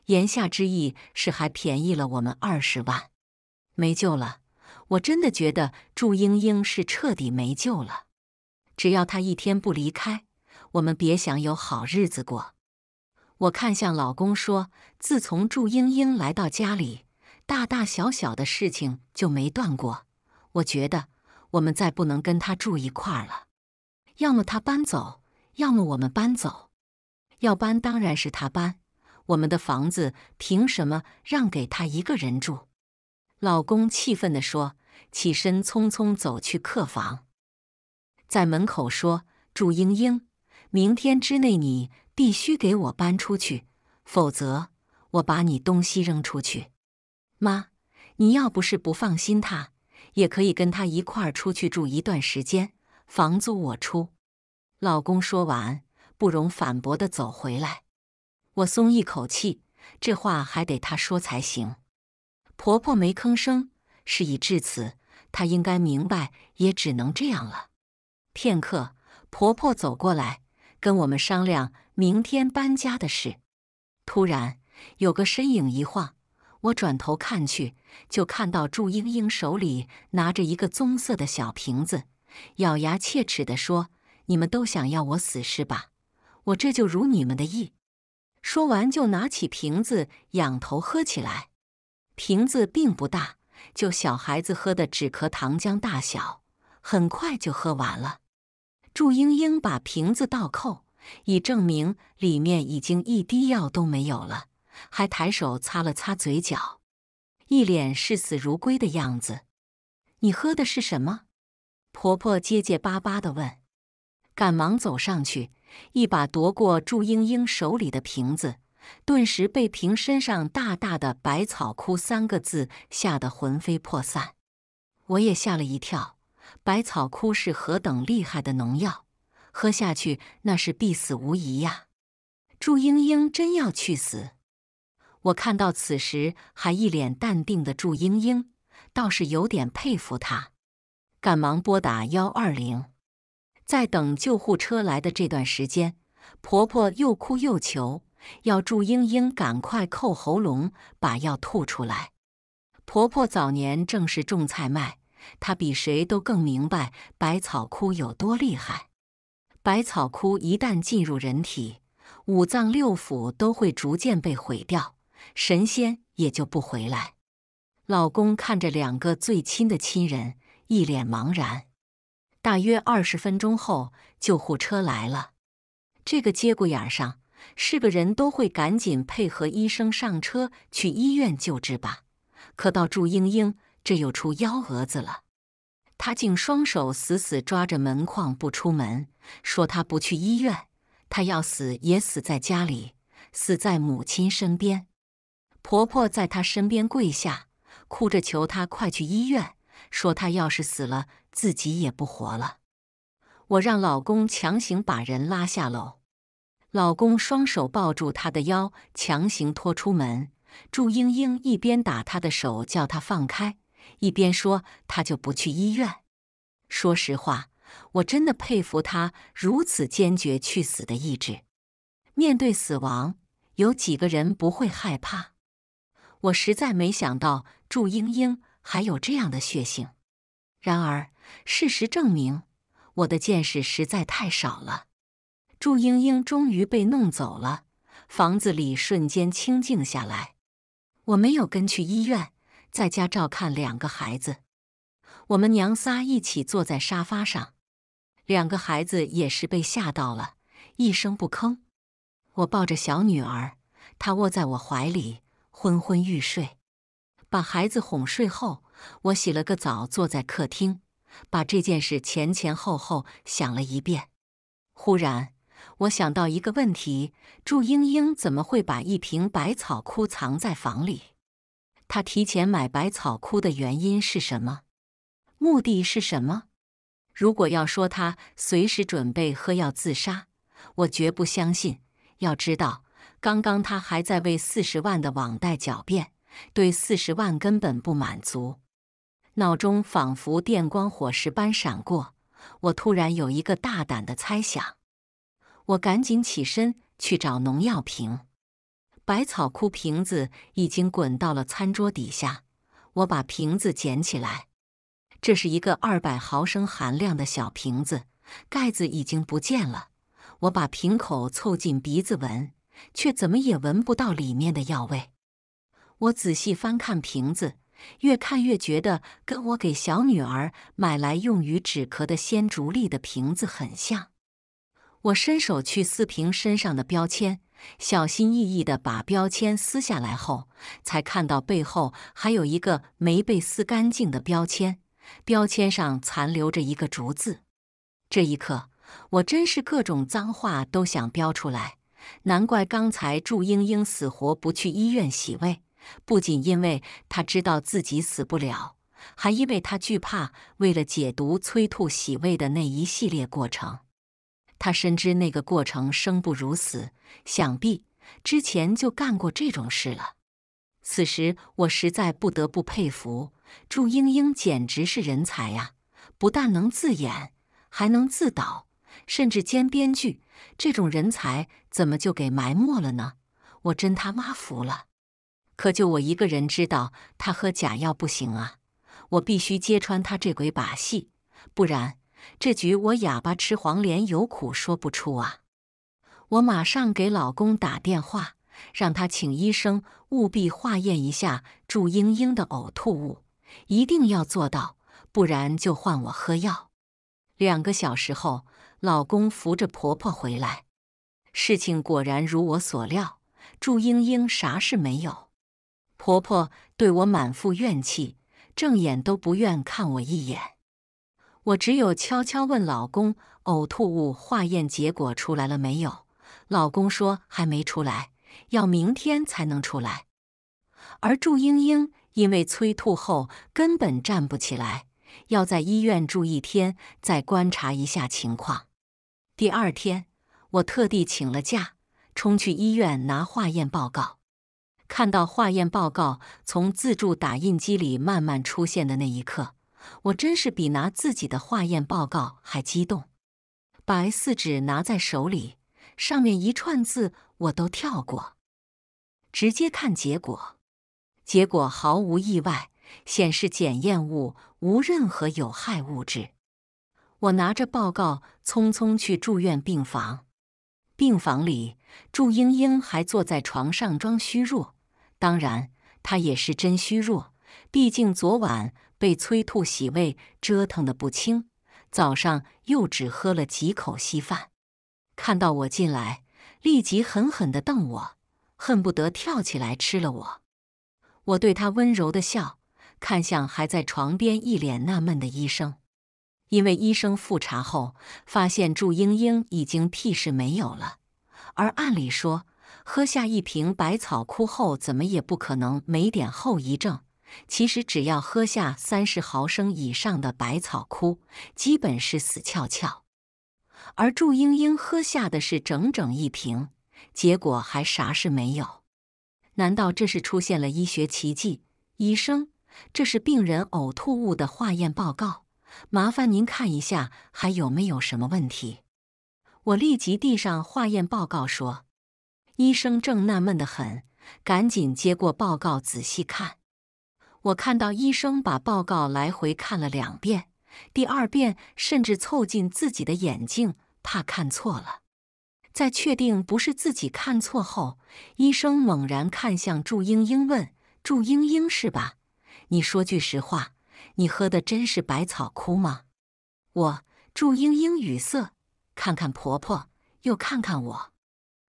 言下之意是还便宜了我们二十万，没救了。我真的觉得祝英英是彻底没救了。只要她一天不离开，我们别想有好日子过。”我看向老公说：“自从祝英英来到家里，大大小小的事情就没断过。我觉得我们再不能跟她住一块儿了，要么她搬走，要么我们搬走。要搬当然是她搬，我们的房子凭什么让给她一个人住？”老公气愤地说，起身匆匆走去客房，在门口说：“祝英英，明天之内你。”必须给我搬出去，否则我把你东西扔出去。妈，你要不是不放心他，也可以跟他一块儿出去住一段时间，房租我出。老公说完，不容反驳的走回来。我松一口气，这话还得他说才行。婆婆没吭声，事已至此，她应该明白，也只能这样了。片刻，婆婆走过来跟我们商量。明天搬家的事，突然有个身影一晃，我转头看去，就看到祝英英手里拿着一个棕色的小瓶子，咬牙切齿地说：“你们都想要我死是吧？我这就如你们的意。”说完就拿起瓶子仰头喝起来。瓶子并不大，就小孩子喝的止咳糖浆大小，很快就喝完了。祝英英把瓶子倒扣。以证明里面已经一滴药都没有了，还抬手擦了擦嘴角，一脸视死如归的样子。你喝的是什么？婆婆结结巴巴地问，赶忙走上去，一把夺过祝英英手里的瓶子，顿时被瓶身上大大的“百草枯”三个字吓得魂飞魄散。我也吓了一跳，百草枯是何等厉害的农药！喝下去那是必死无疑呀！祝英英真要去死，我看到此时还一脸淡定的祝英英，倒是有点佩服她。赶忙拨打幺二零，在等救护车来的这段时间，婆婆又哭又求，要祝英英赶快扣喉咙把药吐出来。婆婆早年正是种菜卖，她比谁都更明白百草枯有多厉害。百草枯一旦进入人体，五脏六腑都会逐渐被毁掉，神仙也就不回来。老公看着两个最亲的亲人，一脸茫然。大约二十分钟后，救护车来了。这个节骨眼上，是个人都会赶紧配合医生上车去医院救治吧？可到祝英英这又出幺蛾子了。她竟双手死死抓着门框不出门，说她不去医院，她要死也死在家里，死在母亲身边。婆婆在她身边跪下，哭着求她快去医院，说她要是死了，自己也不活了。我让老公强行把人拉下楼，老公双手抱住她的腰，强行拖出门。祝英英一边打她的手，叫她放开。一边说，他就不去医院。说实话，我真的佩服他如此坚决去死的意志。面对死亡，有几个人不会害怕？我实在没想到祝英英还有这样的血性。然而，事实证明我的见识实在太少了。祝英英终于被弄走了，房子里瞬间清静下来。我没有跟去医院。在家照看两个孩子，我们娘仨一起坐在沙发上，两个孩子也是被吓到了，一声不吭。我抱着小女儿，她卧在我怀里，昏昏欲睡。把孩子哄睡后，我洗了个澡，坐在客厅，把这件事前前后后想了一遍。忽然，我想到一个问题：祝英英怎么会把一瓶百草枯藏在房里？他提前买百草枯的原因是什么？目的是什么？如果要说他随时准备喝药自杀，我绝不相信。要知道，刚刚他还在为四十万的网贷狡辩，对四十万根本不满足。脑中仿佛电光火石般闪过，我突然有一个大胆的猜想。我赶紧起身去找农药瓶。百草枯瓶子已经滚到了餐桌底下，我把瓶子捡起来。这是一个二百毫升含量的小瓶子，盖子已经不见了。我把瓶口凑近鼻子闻，却怎么也闻不到里面的药味。我仔细翻看瓶子，越看越觉得跟我给小女儿买来用于止咳的鲜竹粒的瓶子很像。我伸手去撕瓶身上的标签。小心翼翼地把标签撕下来后，才看到背后还有一个没被撕干净的标签，标签上残留着一个“竹”字。这一刻，我真是各种脏话都想飙出来。难怪刚才祝英英死活不去医院洗胃，不仅因为她知道自己死不了，还因为她惧怕为了解毒催吐洗胃的那一系列过程。他深知那个过程生不如死，想必之前就干过这种事了。此时我实在不得不佩服，祝英英简直是人才呀！不但能自演，还能自导，甚至兼编剧，这种人才怎么就给埋没了呢？我真他妈服了！可就我一个人知道他喝假药不行啊！我必须揭穿他这鬼把戏，不然……这局我哑巴吃黄连，有苦说不出啊！我马上给老公打电话，让他请医生务必化验一下祝英英的呕吐物，一定要做到，不然就换我喝药。两个小时后，老公扶着婆婆回来，事情果然如我所料，祝英英啥事没有。婆婆对我满腹怨气，正眼都不愿看我一眼。我只有悄悄问老公：“呕吐物化验结果出来了没有？”老公说：“还没出来，要明天才能出来。”而祝英英因为催吐后根本站不起来，要在医院住一天再观察一下情况。第二天，我特地请了假，冲去医院拿化验报告。看到化验报告从自助打印机里慢慢出现的那一刻。我真是比拿自己的化验报告还激动。白四纸拿在手里，上面一串字我都跳过，直接看结果。结果毫无意外，显示检验物无任何有害物质。我拿着报告匆匆去住院病房。病房里，祝英英还坐在床上装虚弱，当然她也是真虚弱，毕竟昨晚。被催吐洗胃折腾的不轻，早上又只喝了几口稀饭。看到我进来，立即狠狠的瞪我，恨不得跳起来吃了我。我对他温柔的笑，看向还在床边一脸纳闷的医生。因为医生复查后发现祝英英已经屁事没有了，而按理说喝下一瓶百草枯后，怎么也不可能没点后遗症。其实只要喝下三十毫升以上的百草枯，基本是死翘翘。而祝英英喝下的是整整一瓶，结果还啥事没有。难道这是出现了医学奇迹？医生，这是病人呕吐物的化验报告，麻烦您看一下还有没有什么问题。我立即递上化验报告说：“医生正纳闷得很，赶紧接过报告仔细看。”我看到医生把报告来回看了两遍，第二遍甚至凑近自己的眼睛，怕看错了。在确定不是自己看错后，医生猛然看向祝英英，问：“祝英英是吧？你说句实话，你喝的真是百草枯吗？”我，祝英英语塞，看看婆婆，又看看我。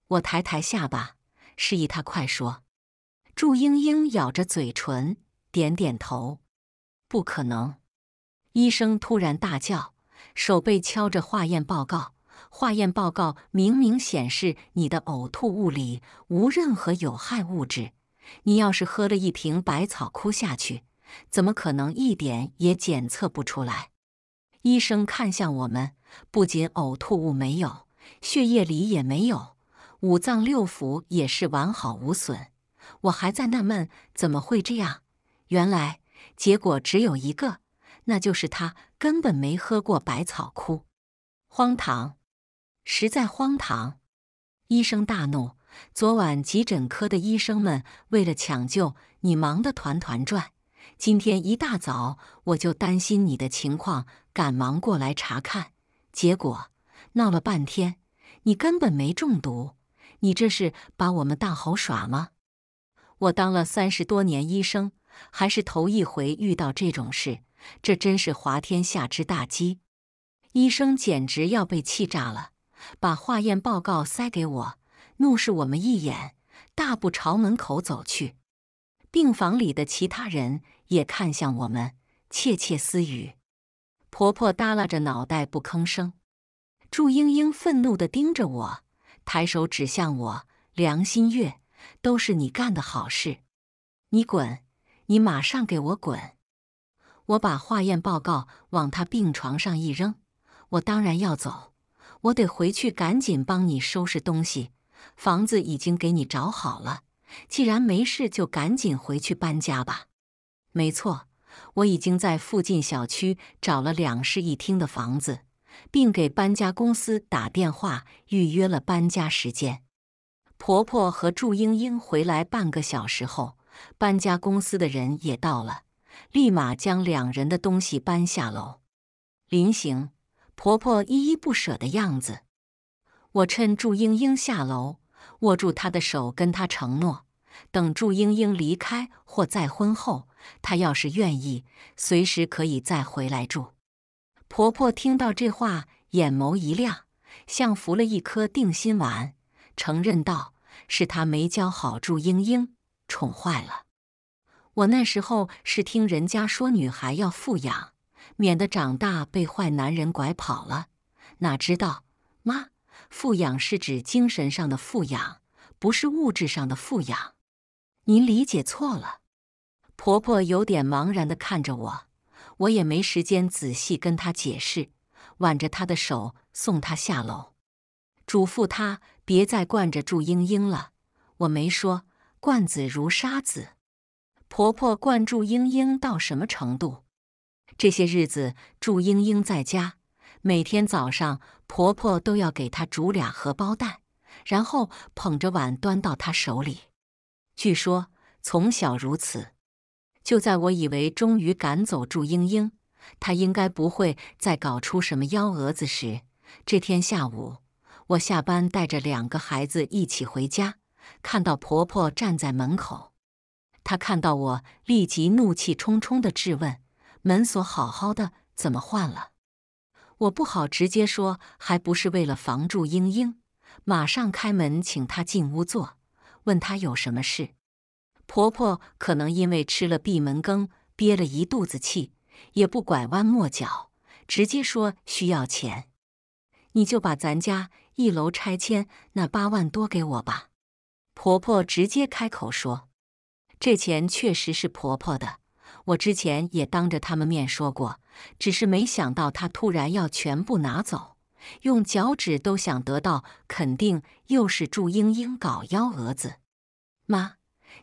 我抬抬下巴，示意她快说。祝英英咬着嘴唇。点点头，不可能！医生突然大叫，手背敲着化验报告。化验报告明明显示你的呕吐物里无任何有害物质。你要是喝了一瓶百草枯下去，怎么可能一点也检测不出来？医生看向我们，不仅呕吐物没有，血液里也没有，五脏六腑也是完好无损。我还在纳闷，怎么会这样？原来结果只有一个，那就是他根本没喝过百草枯，荒唐，实在荒唐！医生大怒。昨晚急诊科的医生们为了抢救你忙得团团转，今天一大早我就担心你的情况，赶忙过来查看。结果闹了半天，你根本没中毒，你这是把我们当猴耍吗？我当了三十多年医生。还是头一回遇到这种事，这真是滑天下之大稽！医生简直要被气炸了，把化验报告塞给我，怒视我们一眼，大步朝门口走去。病房里的其他人也看向我们，窃窃私语。婆婆耷拉着脑袋不吭声。祝英英愤怒地盯着我，抬手指向我：“梁新月，都是你干的好事，你滚！”你马上给我滚！我把化验报告往他病床上一扔。我当然要走，我得回去赶紧帮你收拾东西。房子已经给你找好了，既然没事，就赶紧回去搬家吧。没错，我已经在附近小区找了两室一厅的房子，并给搬家公司打电话预约了搬家时间。婆婆和祝英英回来半个小时后。搬家公司的人也到了，立马将两人的东西搬下楼。临行，婆婆依依不舍的样子，我趁祝英英下楼，握住她的手，跟她承诺：等祝英英离开或再婚后，她要是愿意，随时可以再回来住。婆婆听到这话，眼眸一亮，像服了一颗定心丸，承认道：“是她没教好祝英英。”宠坏了。我那时候是听人家说女孩要富养，免得长大被坏男人拐跑了。哪知道，妈，富养是指精神上的富养，不是物质上的富养。您理解错了。婆婆有点茫然的看着我，我也没时间仔细跟她解释，挽着她的手送她下楼，嘱咐她别再惯着祝英英了。我没说。惯子如杀子，婆婆惯祝英英到什么程度？这些日子，祝英英在家，每天早上婆婆都要给她煮俩荷包蛋，然后捧着碗端到她手里。据说从小如此。就在我以为终于赶走祝英英，她应该不会再搞出什么幺蛾子时，这天下午我下班带着两个孩子一起回家。看到婆婆站在门口，她看到我，立即怒气冲冲地质问：“门锁好好的，怎么换了？”我不好直接说，还不是为了防住英英。马上开门，请她进屋坐，问她有什么事。婆婆可能因为吃了闭门羹，憋了一肚子气，也不拐弯抹角，直接说：“需要钱，你就把咱家一楼拆迁那八万多给我吧。”婆婆直接开口说：“这钱确实是婆婆的，我之前也当着他们面说过，只是没想到她突然要全部拿走，用脚趾都想得到，肯定又是祝英英搞幺蛾子。”妈，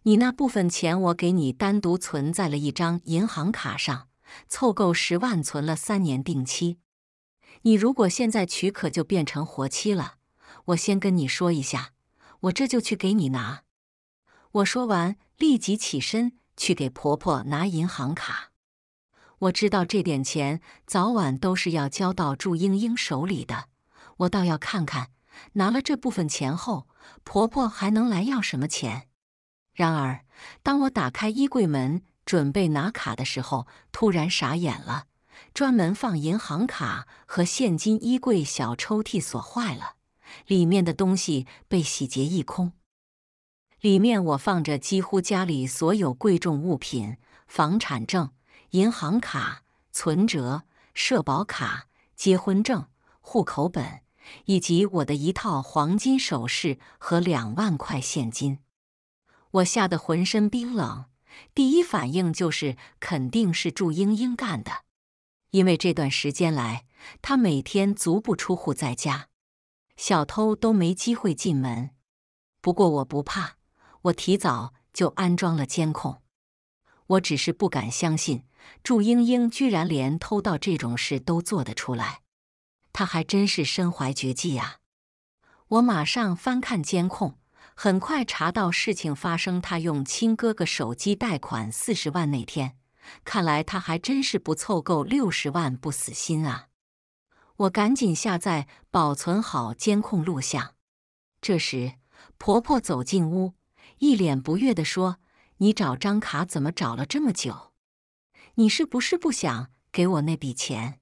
你那部分钱我给你单独存在了一张银行卡上，凑够十万存了三年定期。你如果现在取，可就变成活期了。我先跟你说一下。我这就去给你拿。我说完，立即起身去给婆婆拿银行卡。我知道这点钱早晚都是要交到祝英英手里的，我倒要看看拿了这部分钱后，婆婆还能来要什么钱。然而，当我打开衣柜门准备拿卡的时候，突然傻眼了：专门放银行卡和现金衣柜小抽屉锁坏了。里面的东西被洗劫一空，里面我放着几乎家里所有贵重物品：房产证、银行卡、存折、社保卡、结婚证、户口本，以及我的一套黄金首饰和两万块现金。我吓得浑身冰冷，第一反应就是肯定是祝英英干的，因为这段时间来她每天足不出户在家。小偷都没机会进门，不过我不怕，我提早就安装了监控。我只是不敢相信，祝英英居然连偷盗这种事都做得出来，她还真是身怀绝技啊！我马上翻看监控，很快查到事情发生，她用亲哥哥手机贷款四十万那天，看来她还真是不凑够六十万不死心啊！我赶紧下载、保存好监控录像。这时，婆婆走进屋，一脸不悦地说：“你找张卡怎么找了这么久？你是不是不想给我那笔钱？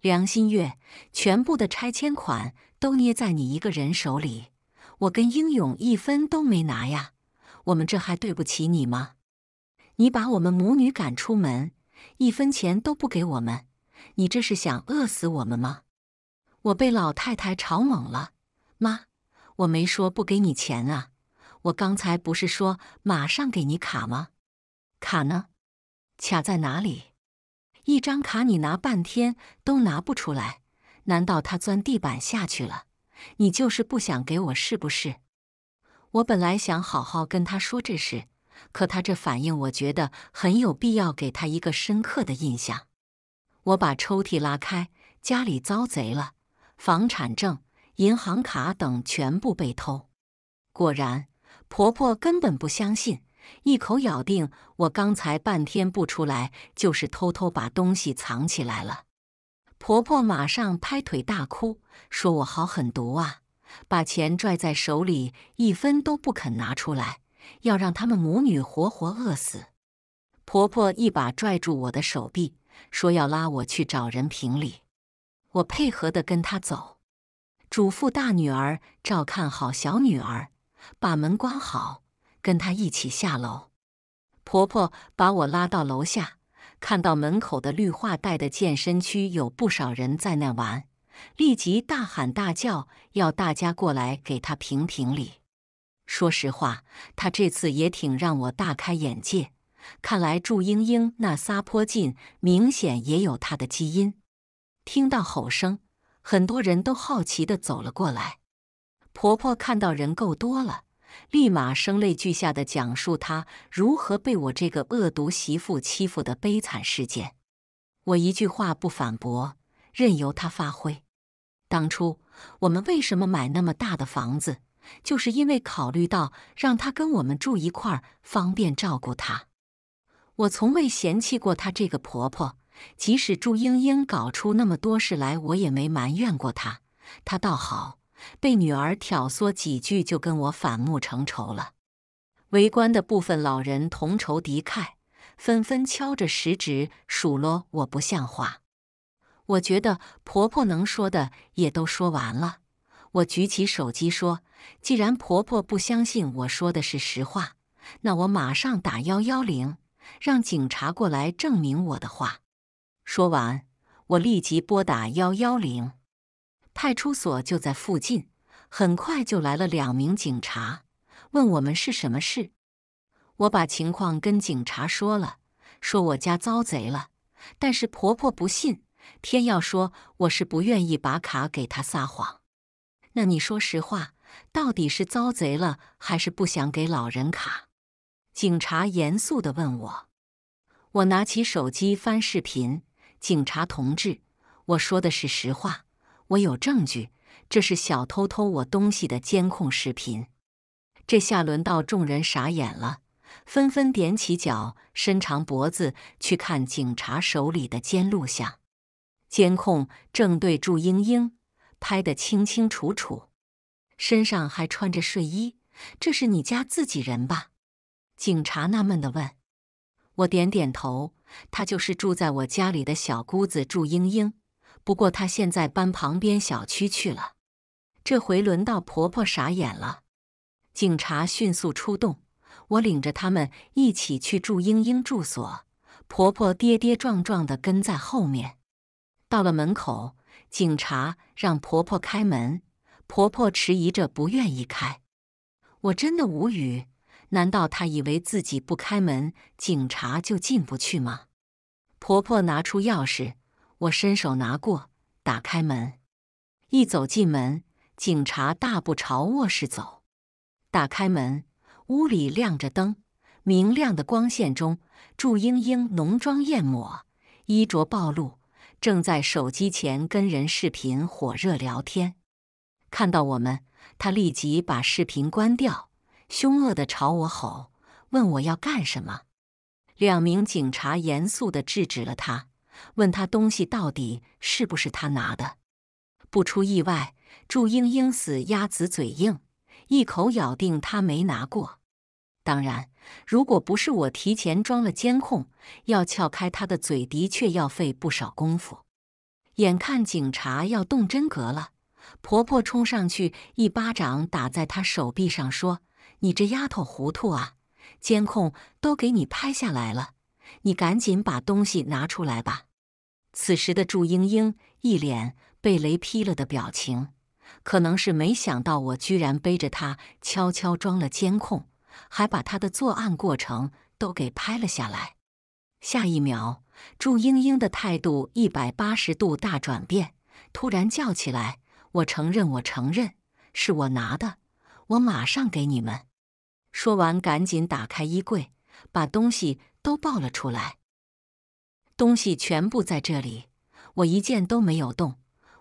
梁新月，全部的拆迁款都捏在你一个人手里，我跟英勇一分都没拿呀。我们这还对不起你吗？你把我们母女赶出门，一分钱都不给我们。”你这是想饿死我们吗？我被老太太吵懵了。妈，我没说不给你钱啊！我刚才不是说马上给你卡吗？卡呢？卡在哪里？一张卡你拿半天都拿不出来，难道他钻地板下去了？你就是不想给我，是不是？我本来想好好跟他说这事，可他这反应，我觉得很有必要给他一个深刻的印象。我把抽屉拉开，家里遭贼了，房产证、银行卡等全部被偷。果然，婆婆根本不相信，一口咬定我刚才半天不出来，就是偷偷把东西藏起来了。婆婆马上拍腿大哭，说我好狠毒啊，把钱拽在手里，一分都不肯拿出来，要让他们母女活活饿死。婆婆一把拽住我的手臂。说要拉我去找人评理，我配合的跟他走，嘱咐大女儿照看好小女儿，把门关好，跟他一起下楼。婆婆把我拉到楼下，看到门口的绿化带的健身区有不少人在那玩，立即大喊大叫，要大家过来给他评评理。说实话，他这次也挺让我大开眼界。看来祝英英那撒泼劲明显也有她的基因。听到吼声，很多人都好奇地走了过来。婆婆看到人够多了，立马声泪俱下的讲述她如何被我这个恶毒媳妇欺负的悲惨事件。我一句话不反驳，任由她发挥。当初我们为什么买那么大的房子，就是因为考虑到让她跟我们住一块儿，方便照顾她。我从未嫌弃过她这个婆婆，即使祝英英搞出那么多事来，我也没埋怨过她。她倒好，被女儿挑唆几句，就跟我反目成仇了。围观的部分老人同仇敌忾，纷纷敲着食指数落我不像话。我觉得婆婆能说的也都说完了，我举起手机说：“既然婆婆不相信我说的是实话，那我马上打幺幺零。”让警察过来证明我的话。说完，我立即拨打幺幺零，派出所就在附近，很快就来了两名警察，问我们是什么事。我把情况跟警察说了，说我家遭贼了，但是婆婆不信，偏要说我是不愿意把卡给她撒谎。那你说实话，到底是遭贼了，还是不想给老人卡？警察严肃的问我，我拿起手机翻视频。警察同志，我说的是实话，我有证据，这是小偷偷我东西的监控视频。这下轮到众人傻眼了，纷纷踮起脚，伸长脖子去看警察手里的监录像。监控正对祝英英，拍的清清楚楚，身上还穿着睡衣。这是你家自己人吧？警察纳闷的问我，点点头。她就是住在我家里的小姑子祝英英，不过她现在搬旁边小区去了。这回轮到婆婆傻眼了。警察迅速出动，我领着他们一起去祝英英住所。婆婆跌跌撞撞的跟在后面。到了门口，警察让婆婆开门，婆婆迟疑着不愿意开。我真的无语。难道他以为自己不开门，警察就进不去吗？婆婆拿出钥匙，我伸手拿过，打开门。一走进门，警察大步朝卧室走。打开门，屋里亮着灯，明亮的光线中，祝英英浓妆艳抹，衣着暴露，正在手机前跟人视频火热聊天。看到我们，她立即把视频关掉。凶恶的朝我吼，问我要干什么？两名警察严肃的制止了他，问他东西到底是不是他拿的？不出意外，祝英英死鸭子嘴硬，一口咬定他没拿过。当然，如果不是我提前装了监控，要撬开他的嘴的确要费不少功夫。眼看警察要动真格了，婆婆冲上去一巴掌打在他手臂上，说。你这丫头糊涂啊！监控都给你拍下来了，你赶紧把东西拿出来吧。此时的祝英英一脸被雷劈了的表情，可能是没想到我居然背着她悄悄装了监控，还把她的作案过程都给拍了下来。下一秒，祝英英的态度一百八十度大转变，突然叫起来：“我承认，我承认，是我拿的，我马上给你们。”说完，赶紧打开衣柜，把东西都抱了出来。东西全部在这里，我一件都没有动。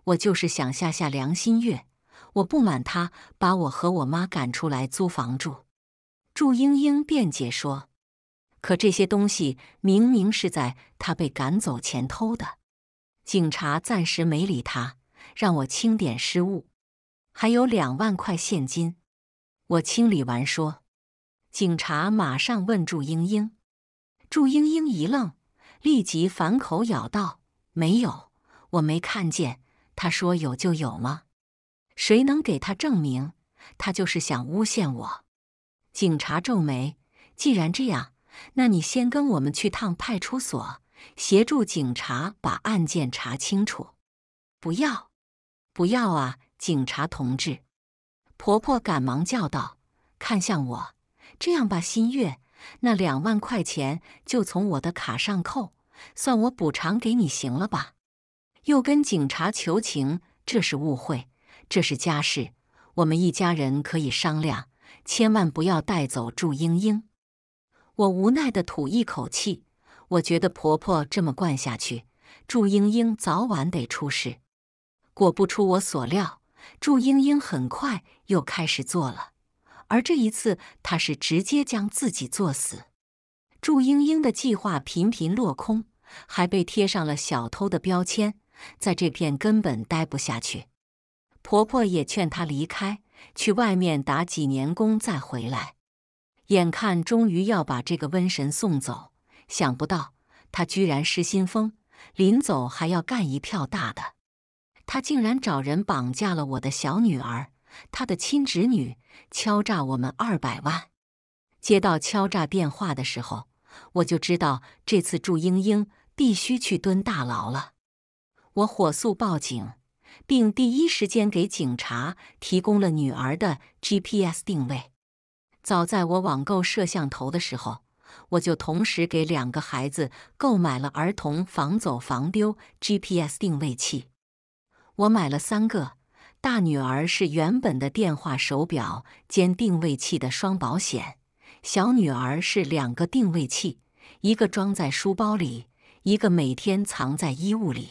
我就是想吓吓梁新月。我不满他把我和我妈赶出来租房住。祝英英辩解说：“可这些东西明明是在他被赶走前偷的。”警察暂时没理他，让我清点失物，还有两万块现金。我清理完说。警察马上问：“祝英英。”祝英英一愣，立即反口咬道：“没有，我没看见。”他说：“有就有吗？谁能给他证明？他就是想诬陷我。”警察皱眉：“既然这样，那你先跟我们去趟派出所，协助警察把案件查清楚。”“不要，不要啊，警察同志！”婆婆赶忙叫道，看向我。这样吧，新月，那两万块钱就从我的卡上扣，算我补偿给你，行了吧？又跟警察求情，这是误会，这是家事，我们一家人可以商量，千万不要带走祝英英。我无奈地吐一口气，我觉得婆婆这么惯下去，祝英英早晚得出事。果不出我所料，祝英英很快又开始做了。而这一次，她是直接将自己作死。祝英英的计划频频落空，还被贴上了小偷的标签，在这片根本待不下去。婆婆也劝她离开，去外面打几年工再回来。眼看终于要把这个瘟神送走，想不到她居然失心疯，临走还要干一票大的。她竟然找人绑架了我的小女儿！他的亲侄女敲诈我们二百万。接到敲诈电话的时候，我就知道这次祝英英必须去蹲大牢了。我火速报警，并第一时间给警察提供了女儿的 GPS 定位。早在我网购摄像头的时候，我就同时给两个孩子购买了儿童防走防丢 GPS 定位器。我买了三个。大女儿是原本的电话手表兼定位器的双保险，小女儿是两个定位器，一个装在书包里，一个每天藏在衣物里。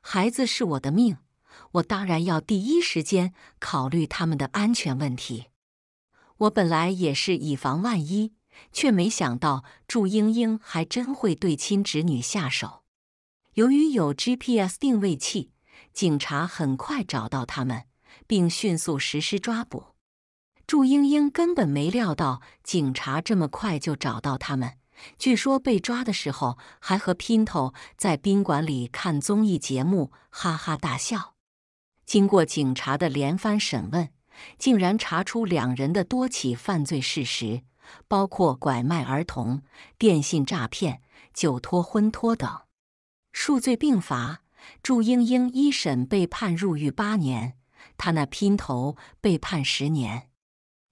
孩子是我的命，我当然要第一时间考虑他们的安全问题。我本来也是以防万一，却没想到祝英英还真会对亲侄女下手。由于有 GPS 定位器。警察很快找到他们，并迅速实施抓捕。祝英英根本没料到警察这么快就找到他们。据说被抓的时候，还和姘头在宾馆里看综艺节目，哈哈大笑。经过警察的连番审问，竟然查出两人的多起犯罪事实，包括拐卖儿童、电信诈骗、酒托、婚托等，数罪并罚。祝英英一审被判入狱八年，她那姘头被判十年。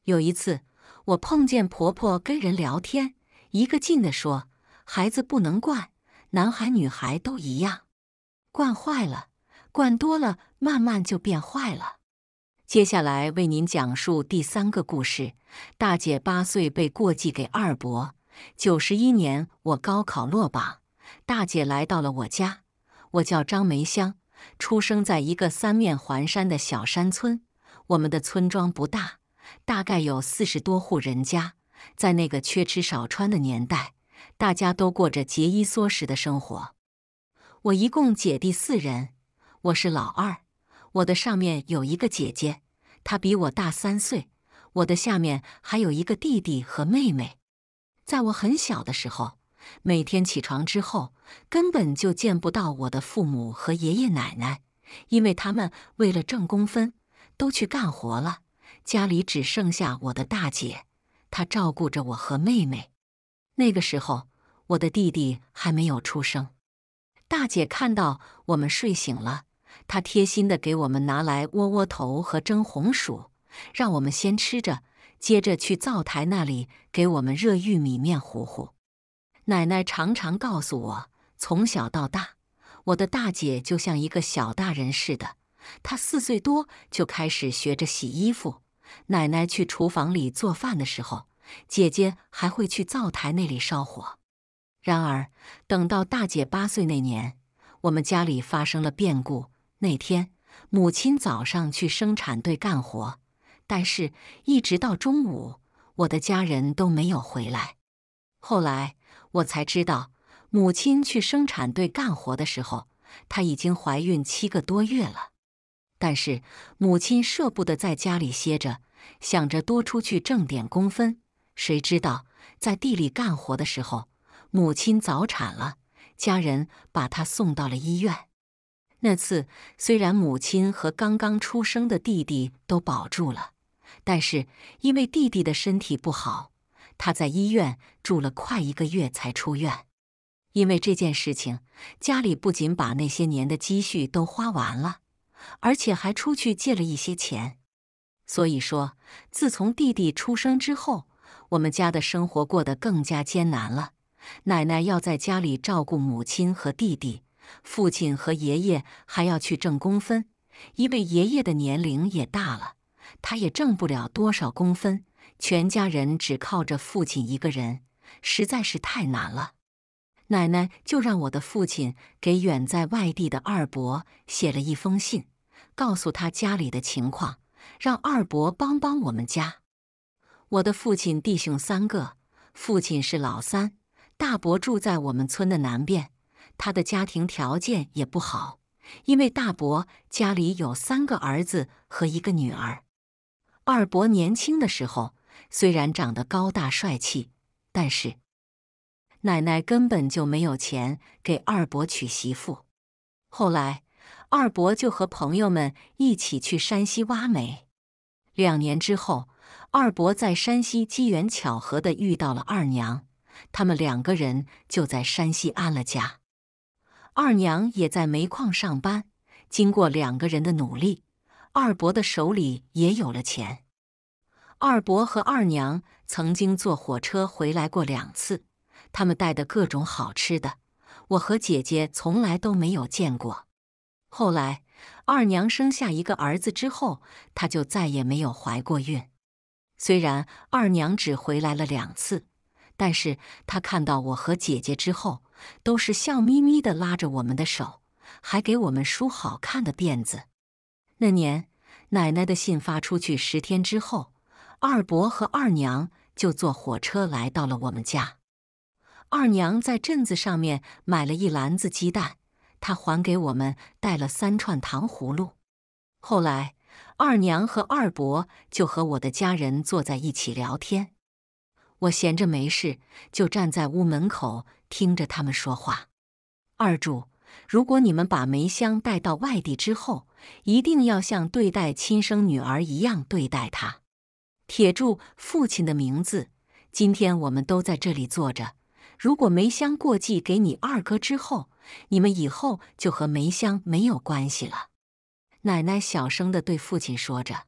有一次，我碰见婆婆跟人聊天，一个劲的说：“孩子不能惯，男孩女孩都一样，惯坏了，惯多了，慢慢就变坏了。”接下来为您讲述第三个故事：大姐八岁被过继给二伯，九十一年我高考落榜，大姐来到了我家。我叫张梅香，出生在一个三面环山的小山村。我们的村庄不大，大概有四十多户人家。在那个缺吃少穿的年代，大家都过着节衣缩食的生活。我一共姐弟四人，我是老二。我的上面有一个姐姐，她比我大三岁。我的下面还有一个弟弟和妹妹。在我很小的时候，每天起床之后，根本就见不到我的父母和爷爷奶奶，因为他们为了挣工分，都去干活了。家里只剩下我的大姐，她照顾着我和妹妹。那个时候，我的弟弟还没有出生。大姐看到我们睡醒了，她贴心的给我们拿来窝窝头和蒸红薯，让我们先吃着，接着去灶台那里给我们热玉米面糊糊。奶奶常常告诉我，从小到大，我的大姐就像一个小大人似的。她四岁多就开始学着洗衣服。奶奶去厨房里做饭的时候，姐姐还会去灶台那里烧火。然而，等到大姐八岁那年，我们家里发生了变故。那天，母亲早上去生产队干活，但是一直到中午，我的家人都没有回来。后来。我才知道，母亲去生产队干活的时候，她已经怀孕七个多月了。但是母亲舍不得在家里歇着，想着多出去挣点工分。谁知道在地里干活的时候，母亲早产了，家人把她送到了医院。那次虽然母亲和刚刚出生的弟弟都保住了，但是因为弟弟的身体不好。他在医院住了快一个月才出院，因为这件事情，家里不仅把那些年的积蓄都花完了，而且还出去借了一些钱。所以说，自从弟弟出生之后，我们家的生活过得更加艰难了。奶奶要在家里照顾母亲和弟弟，父亲和爷爷还要去挣工分，因为爷爷的年龄也大了，他也挣不了多少工分。全家人只靠着父亲一个人，实在是太难了。奶奶就让我的父亲给远在外地的二伯写了一封信，告诉他家里的情况，让二伯帮帮我们家。我的父亲弟兄三个，父亲是老三，大伯住在我们村的南边，他的家庭条件也不好，因为大伯家里有三个儿子和一个女儿。二伯年轻的时候。虽然长得高大帅气，但是奶奶根本就没有钱给二伯娶媳妇。后来，二伯就和朋友们一起去山西挖煤。两年之后，二伯在山西机缘巧合地遇到了二娘，他们两个人就在山西安了家。二娘也在煤矿上班。经过两个人的努力，二伯的手里也有了钱。二伯和二娘曾经坐火车回来过两次，他们带的各种好吃的，我和姐姐从来都没有见过。后来二娘生下一个儿子之后，她就再也没有怀过孕。虽然二娘只回来了两次，但是她看到我和姐姐之后，都是笑眯眯的拉着我们的手，还给我们梳好看的辫子。那年奶奶的信发出去十天之后。二伯和二娘就坐火车来到了我们家。二娘在镇子上面买了一篮子鸡蛋，她还给我们带了三串糖葫芦。后来，二娘和二伯就和我的家人坐在一起聊天。我闲着没事，就站在屋门口听着他们说话。二柱，如果你们把梅香带到外地之后，一定要像对待亲生女儿一样对待她。铁柱，父亲的名字。今天我们都在这里坐着。如果梅香过继给你二哥之后，你们以后就和梅香没有关系了。奶奶小声的对父亲说着：“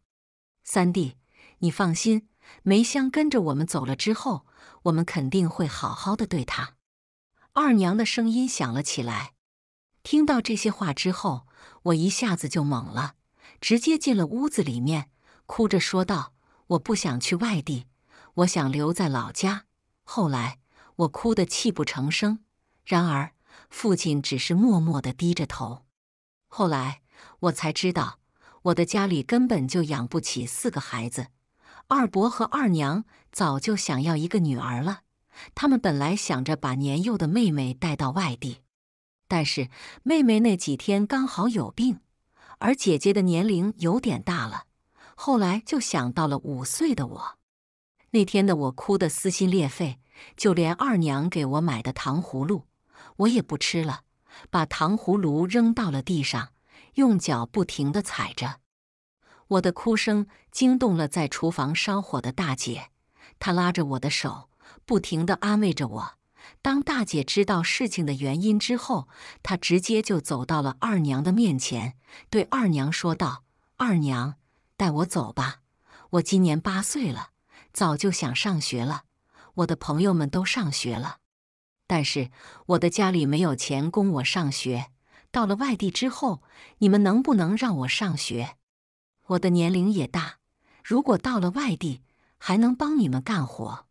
三弟，你放心，梅香跟着我们走了之后，我们肯定会好好的对她。”二娘的声音响了起来。听到这些话之后，我一下子就懵了，直接进了屋子里面，哭着说道。我不想去外地，我想留在老家。后来我哭得泣不成声，然而父亲只是默默的低着头。后来我才知道，我的家里根本就养不起四个孩子。二伯和二娘早就想要一个女儿了，他们本来想着把年幼的妹妹带到外地，但是妹妹那几天刚好有病，而姐姐的年龄有点大了。后来就想到了五岁的我，那天的我哭得撕心裂肺，就连二娘给我买的糖葫芦，我也不吃了，把糖葫芦扔到了地上，用脚不停地踩着。我的哭声惊动了在厨房烧火的大姐，她拉着我的手，不停地安慰着我。当大姐知道事情的原因之后，她直接就走到了二娘的面前，对二娘说道：“二娘。”带我走吧，我今年八岁了，早就想上学了。我的朋友们都上学了，但是我的家里没有钱供我上学。到了外地之后，你们能不能让我上学？我的年龄也大，如果到了外地还能帮你们干活。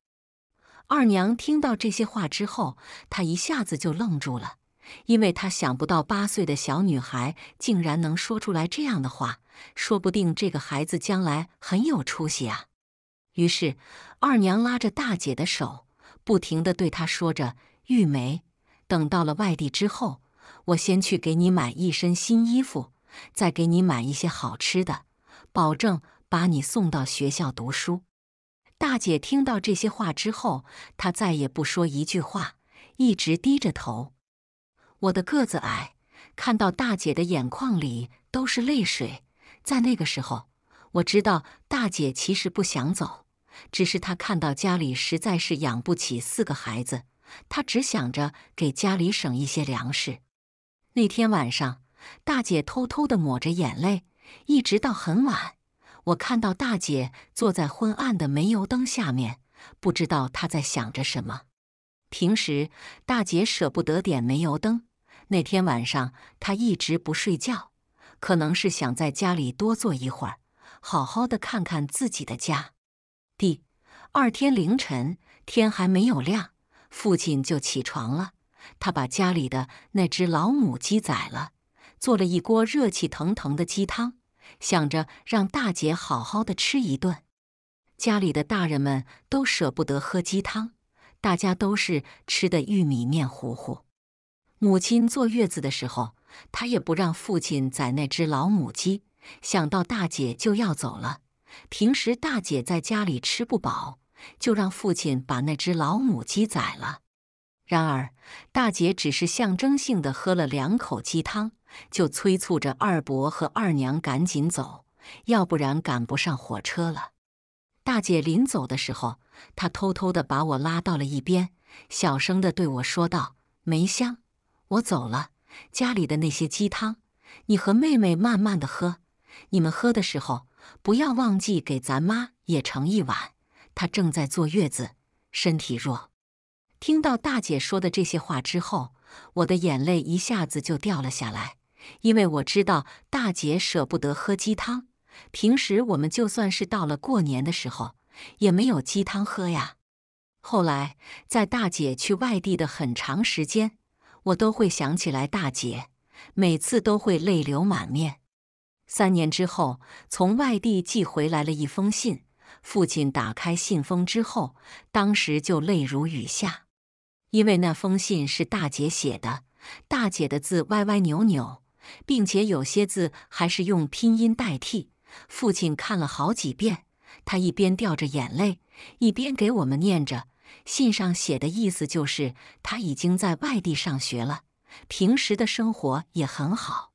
二娘听到这些话之后，她一下子就愣住了。因为他想不到八岁的小女孩竟然能说出来这样的话，说不定这个孩子将来很有出息啊！于是二娘拉着大姐的手，不停地对她说着：“玉梅，等到了外地之后，我先去给你买一身新衣服，再给你买一些好吃的，保证把你送到学校读书。”大姐听到这些话之后，她再也不说一句话，一直低着头。我的个子矮，看到大姐的眼眶里都是泪水。在那个时候，我知道大姐其实不想走，只是她看到家里实在是养不起四个孩子，她只想着给家里省一些粮食。那天晚上，大姐偷偷地抹着眼泪，一直到很晚。我看到大姐坐在昏暗的煤油灯下面，不知道她在想着什么。平时大姐舍不得点煤油灯。那天晚上，他一直不睡觉，可能是想在家里多坐一会儿，好好的看看自己的家。第二天凌晨，天还没有亮，父亲就起床了。他把家里的那只老母鸡宰了，做了一锅热气腾腾的鸡汤，想着让大姐好好的吃一顿。家里的大人们都舍不得喝鸡汤，大家都是吃的玉米面糊糊。母亲坐月子的时候，他也不让父亲宰那只老母鸡。想到大姐就要走了，平时大姐在家里吃不饱，就让父亲把那只老母鸡宰了。然而，大姐只是象征性的喝了两口鸡汤，就催促着二伯和二娘赶紧走，要不然赶不上火车了。大姐临走的时候，她偷偷的把我拉到了一边，小声的对我说道：“梅香。”我走了，家里的那些鸡汤，你和妹妹慢慢的喝。你们喝的时候，不要忘记给咱妈也盛一碗。她正在坐月子，身体弱。听到大姐说的这些话之后，我的眼泪一下子就掉了下来，因为我知道大姐舍不得喝鸡汤。平时我们就算是到了过年的时候，也没有鸡汤喝呀。后来在大姐去外地的很长时间。我都会想起来大姐，每次都会泪流满面。三年之后，从外地寄回来了一封信，父亲打开信封之后，当时就泪如雨下，因为那封信是大姐写的，大姐的字歪歪扭扭，并且有些字还是用拼音代替。父亲看了好几遍，他一边掉着眼泪，一边给我们念着。信上写的意思就是，他已经在外地上学了，平时的生活也很好，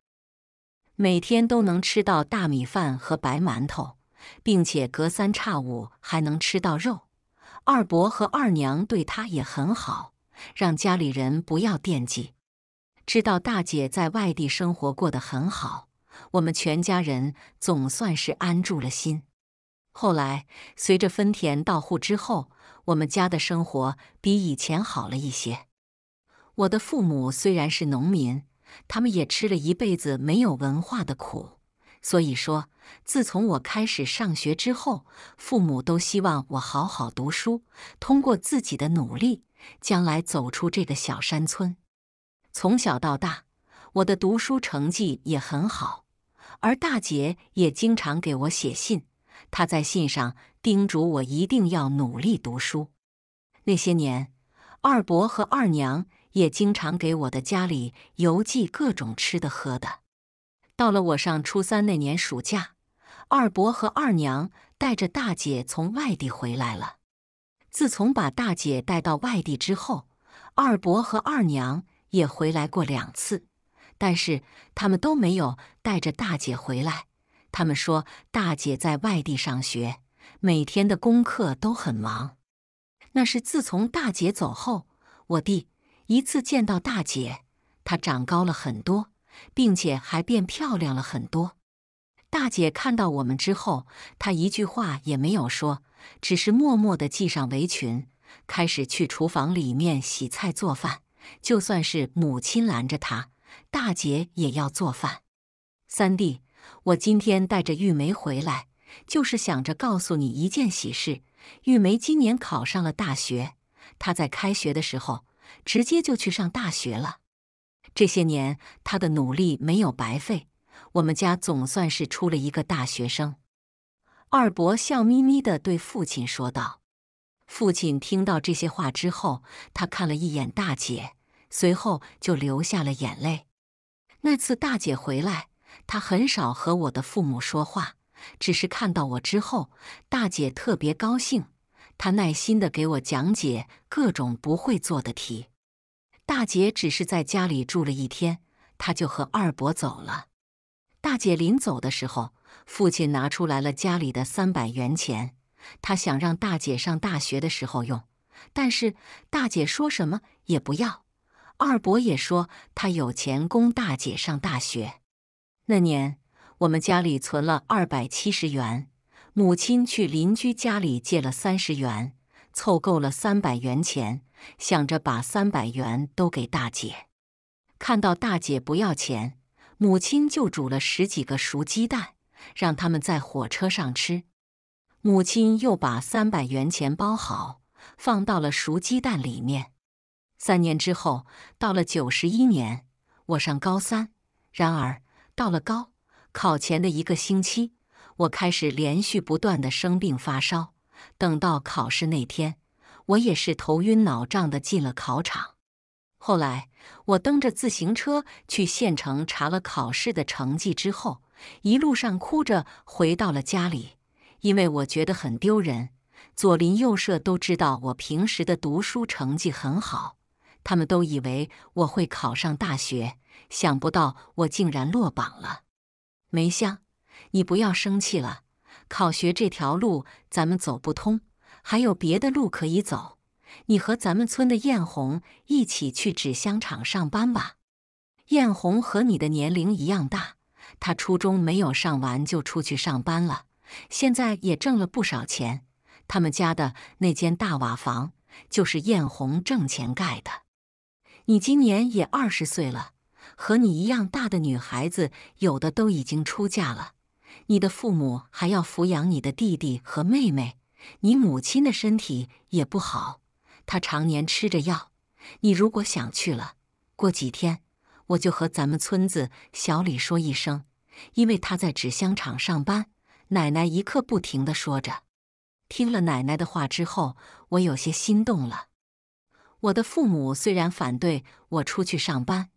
每天都能吃到大米饭和白馒头，并且隔三差五还能吃到肉。二伯和二娘对他也很好，让家里人不要惦记。知道大姐在外地生活过得很好，我们全家人总算是安住了心。后来随着分田到户之后。我们家的生活比以前好了一些。我的父母虽然是农民，他们也吃了一辈子没有文化的苦。所以说，自从我开始上学之后，父母都希望我好好读书，通过自己的努力，将来走出这个小山村。从小到大，我的读书成绩也很好，而大姐也经常给我写信，她在信上。叮嘱我一定要努力读书。那些年，二伯和二娘也经常给我的家里邮寄各种吃的喝的。到了我上初三那年暑假，二伯和二娘带着大姐从外地回来了。自从把大姐带到外地之后，二伯和二娘也回来过两次，但是他们都没有带着大姐回来。他们说大姐在外地上学。每天的功课都很忙，那是自从大姐走后，我弟一次见到大姐，她长高了很多，并且还变漂亮了很多。大姐看到我们之后，她一句话也没有说，只是默默的系上围裙，开始去厨房里面洗菜做饭。就算是母亲拦着她，大姐也要做饭。三弟，我今天带着玉梅回来。就是想着告诉你一件喜事，玉梅今年考上了大学。她在开学的时候直接就去上大学了。这些年她的努力没有白费，我们家总算是出了一个大学生。二伯笑眯眯地对父亲说道。父亲听到这些话之后，他看了一眼大姐，随后就流下了眼泪。那次大姐回来，她很少和我的父母说话。只是看到我之后，大姐特别高兴。她耐心地给我讲解各种不会做的题。大姐只是在家里住了一天，她就和二伯走了。大姐临走的时候，父亲拿出来了家里的三百元钱，他想让大姐上大学的时候用，但是大姐说什么也不要。二伯也说他有钱供大姐上大学。那年。我们家里存了二百七十元，母亲去邻居家里借了三十元，凑够了三百元钱，想着把三百元都给大姐。看到大姐不要钱，母亲就煮了十几个熟鸡蛋，让他们在火车上吃。母亲又把三百元钱包好，放到了熟鸡蛋里面。三年之后，到了九十一年，我上高三。然而到了高，考前的一个星期，我开始连续不断的生病发烧。等到考试那天，我也是头晕脑胀的进了考场。后来，我蹬着自行车去县城查了考试的成绩，之后一路上哭着回到了家里，因为我觉得很丢人。左邻右舍都知道我平时的读书成绩很好，他们都以为我会考上大学，想不到我竟然落榜了。梅香，你不要生气了。考学这条路咱们走不通，还有别的路可以走。你和咱们村的艳红一起去纸箱厂上班吧。艳红和你的年龄一样大，她初中没有上完就出去上班了，现在也挣了不少钱。他们家的那间大瓦房就是艳红挣钱盖的。你今年也二十岁了。和你一样大的女孩子，有的都已经出嫁了。你的父母还要抚养你的弟弟和妹妹，你母亲的身体也不好，她常年吃着药。你如果想去了，过几天我就和咱们村子小李说一声，因为他在纸箱厂上班。奶奶一刻不停的说着。听了奶奶的话之后，我有些心动了。我的父母虽然反对我出去上班。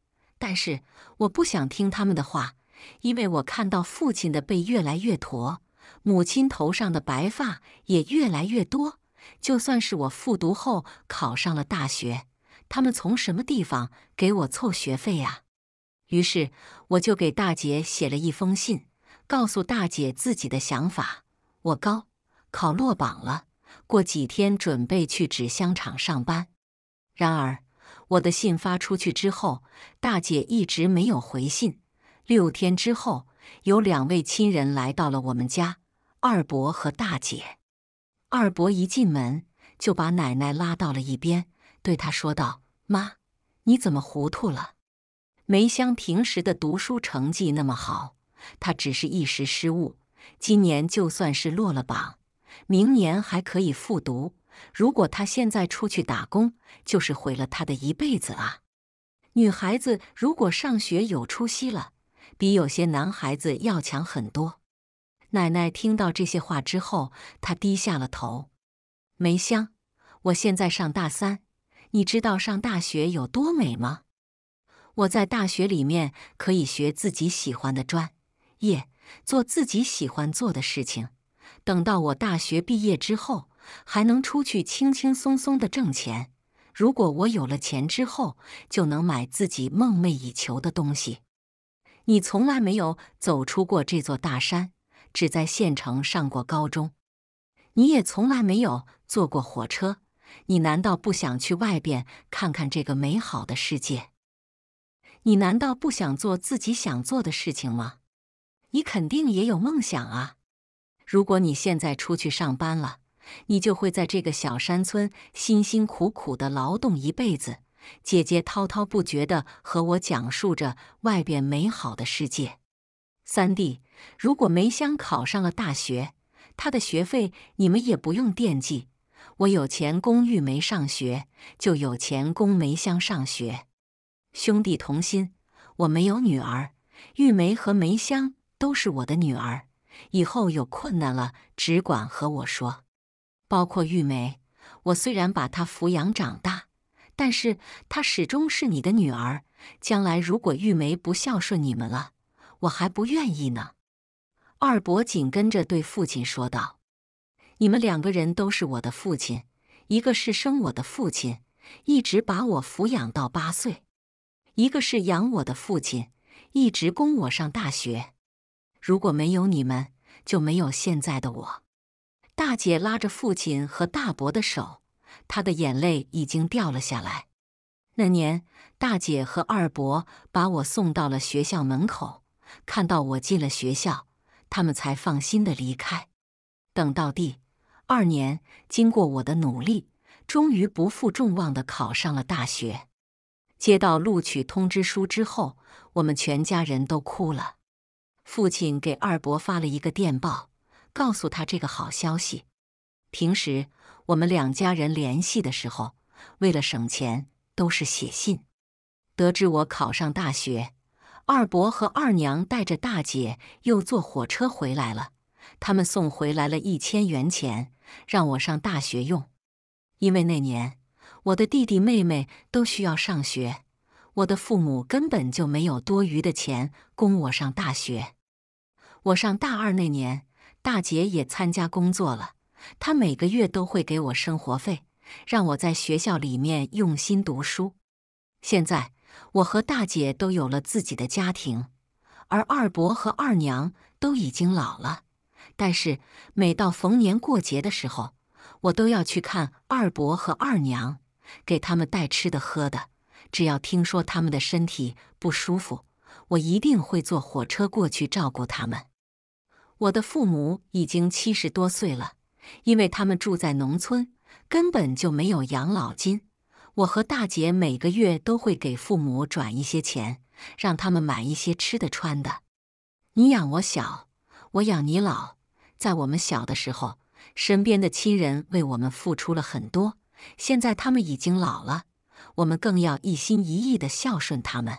但是我不想听他们的话，因为我看到父亲的背越来越驼，母亲头上的白发也越来越多。就算是我复读后考上了大学，他们从什么地方给我凑学费啊？于是我就给大姐写了一封信，告诉大姐自己的想法。我高考落榜了，过几天准备去纸箱厂上班。然而。我的信发出去之后，大姐一直没有回信。六天之后，有两位亲人来到了我们家，二伯和大姐。二伯一进门就把奶奶拉到了一边，对她说道：“妈，你怎么糊涂了？梅香平时的读书成绩那么好，她只是一时失误，今年就算是落了榜，明年还可以复读。”如果他现在出去打工，就是毁了他的一辈子啊！女孩子如果上学有出息了，比有些男孩子要强很多。奶奶听到这些话之后，她低下了头。梅香，我现在上大三，你知道上大学有多美吗？我在大学里面可以学自己喜欢的专业，做自己喜欢做的事情。等到我大学毕业之后。还能出去轻轻松松的挣钱。如果我有了钱之后，就能买自己梦寐以求的东西。你从来没有走出过这座大山，只在县城上过高中。你也从来没有坐过火车。你难道不想去外边看看这个美好的世界？你难道不想做自己想做的事情吗？你肯定也有梦想啊。如果你现在出去上班了。你就会在这个小山村辛辛苦苦的劳动一辈子。姐姐滔滔不绝地和我讲述着外边美好的世界。三弟，如果梅香考上了大学，她的学费你们也不用惦记。我有钱，供玉梅上学就有钱供梅香上学。兄弟同心，我没有女儿，玉梅和梅香都是我的女儿。以后有困难了，只管和我说。包括玉梅，我虽然把她抚养长大，但是她始终是你的女儿。将来如果玉梅不孝顺你们了，我还不愿意呢。二伯紧跟着对父亲说道：“你们两个人都是我的父亲，一个是生我的父亲，一直把我抚养到八岁；一个是养我的父亲，一直供我上大学。如果没有你们，就没有现在的我。”大姐拉着父亲和大伯的手，他的眼泪已经掉了下来。那年，大姐和二伯把我送到了学校门口，看到我进了学校，他们才放心的离开。等到第二年，经过我的努力，终于不负众望的考上了大学。接到录取通知书之后，我们全家人都哭了。父亲给二伯发了一个电报。告诉他这个好消息。平时我们两家人联系的时候，为了省钱，都是写信。得知我考上大学，二伯和二娘带着大姐又坐火车回来了。他们送回来了一千元钱，让我上大学用。因为那年我的弟弟妹妹都需要上学，我的父母根本就没有多余的钱供我上大学。我上大二那年。大姐也参加工作了，她每个月都会给我生活费，让我在学校里面用心读书。现在我和大姐都有了自己的家庭，而二伯和二娘都已经老了。但是每到逢年过节的时候，我都要去看二伯和二娘，给他们带吃的喝的。只要听说他们的身体不舒服，我一定会坐火车过去照顾他们。我的父母已经七十多岁了，因为他们住在农村，根本就没有养老金。我和大姐每个月都会给父母转一些钱，让他们买一些吃的穿的。你养我小，我养你老。在我们小的时候，身边的亲人为我们付出了很多。现在他们已经老了，我们更要一心一意的孝顺他们。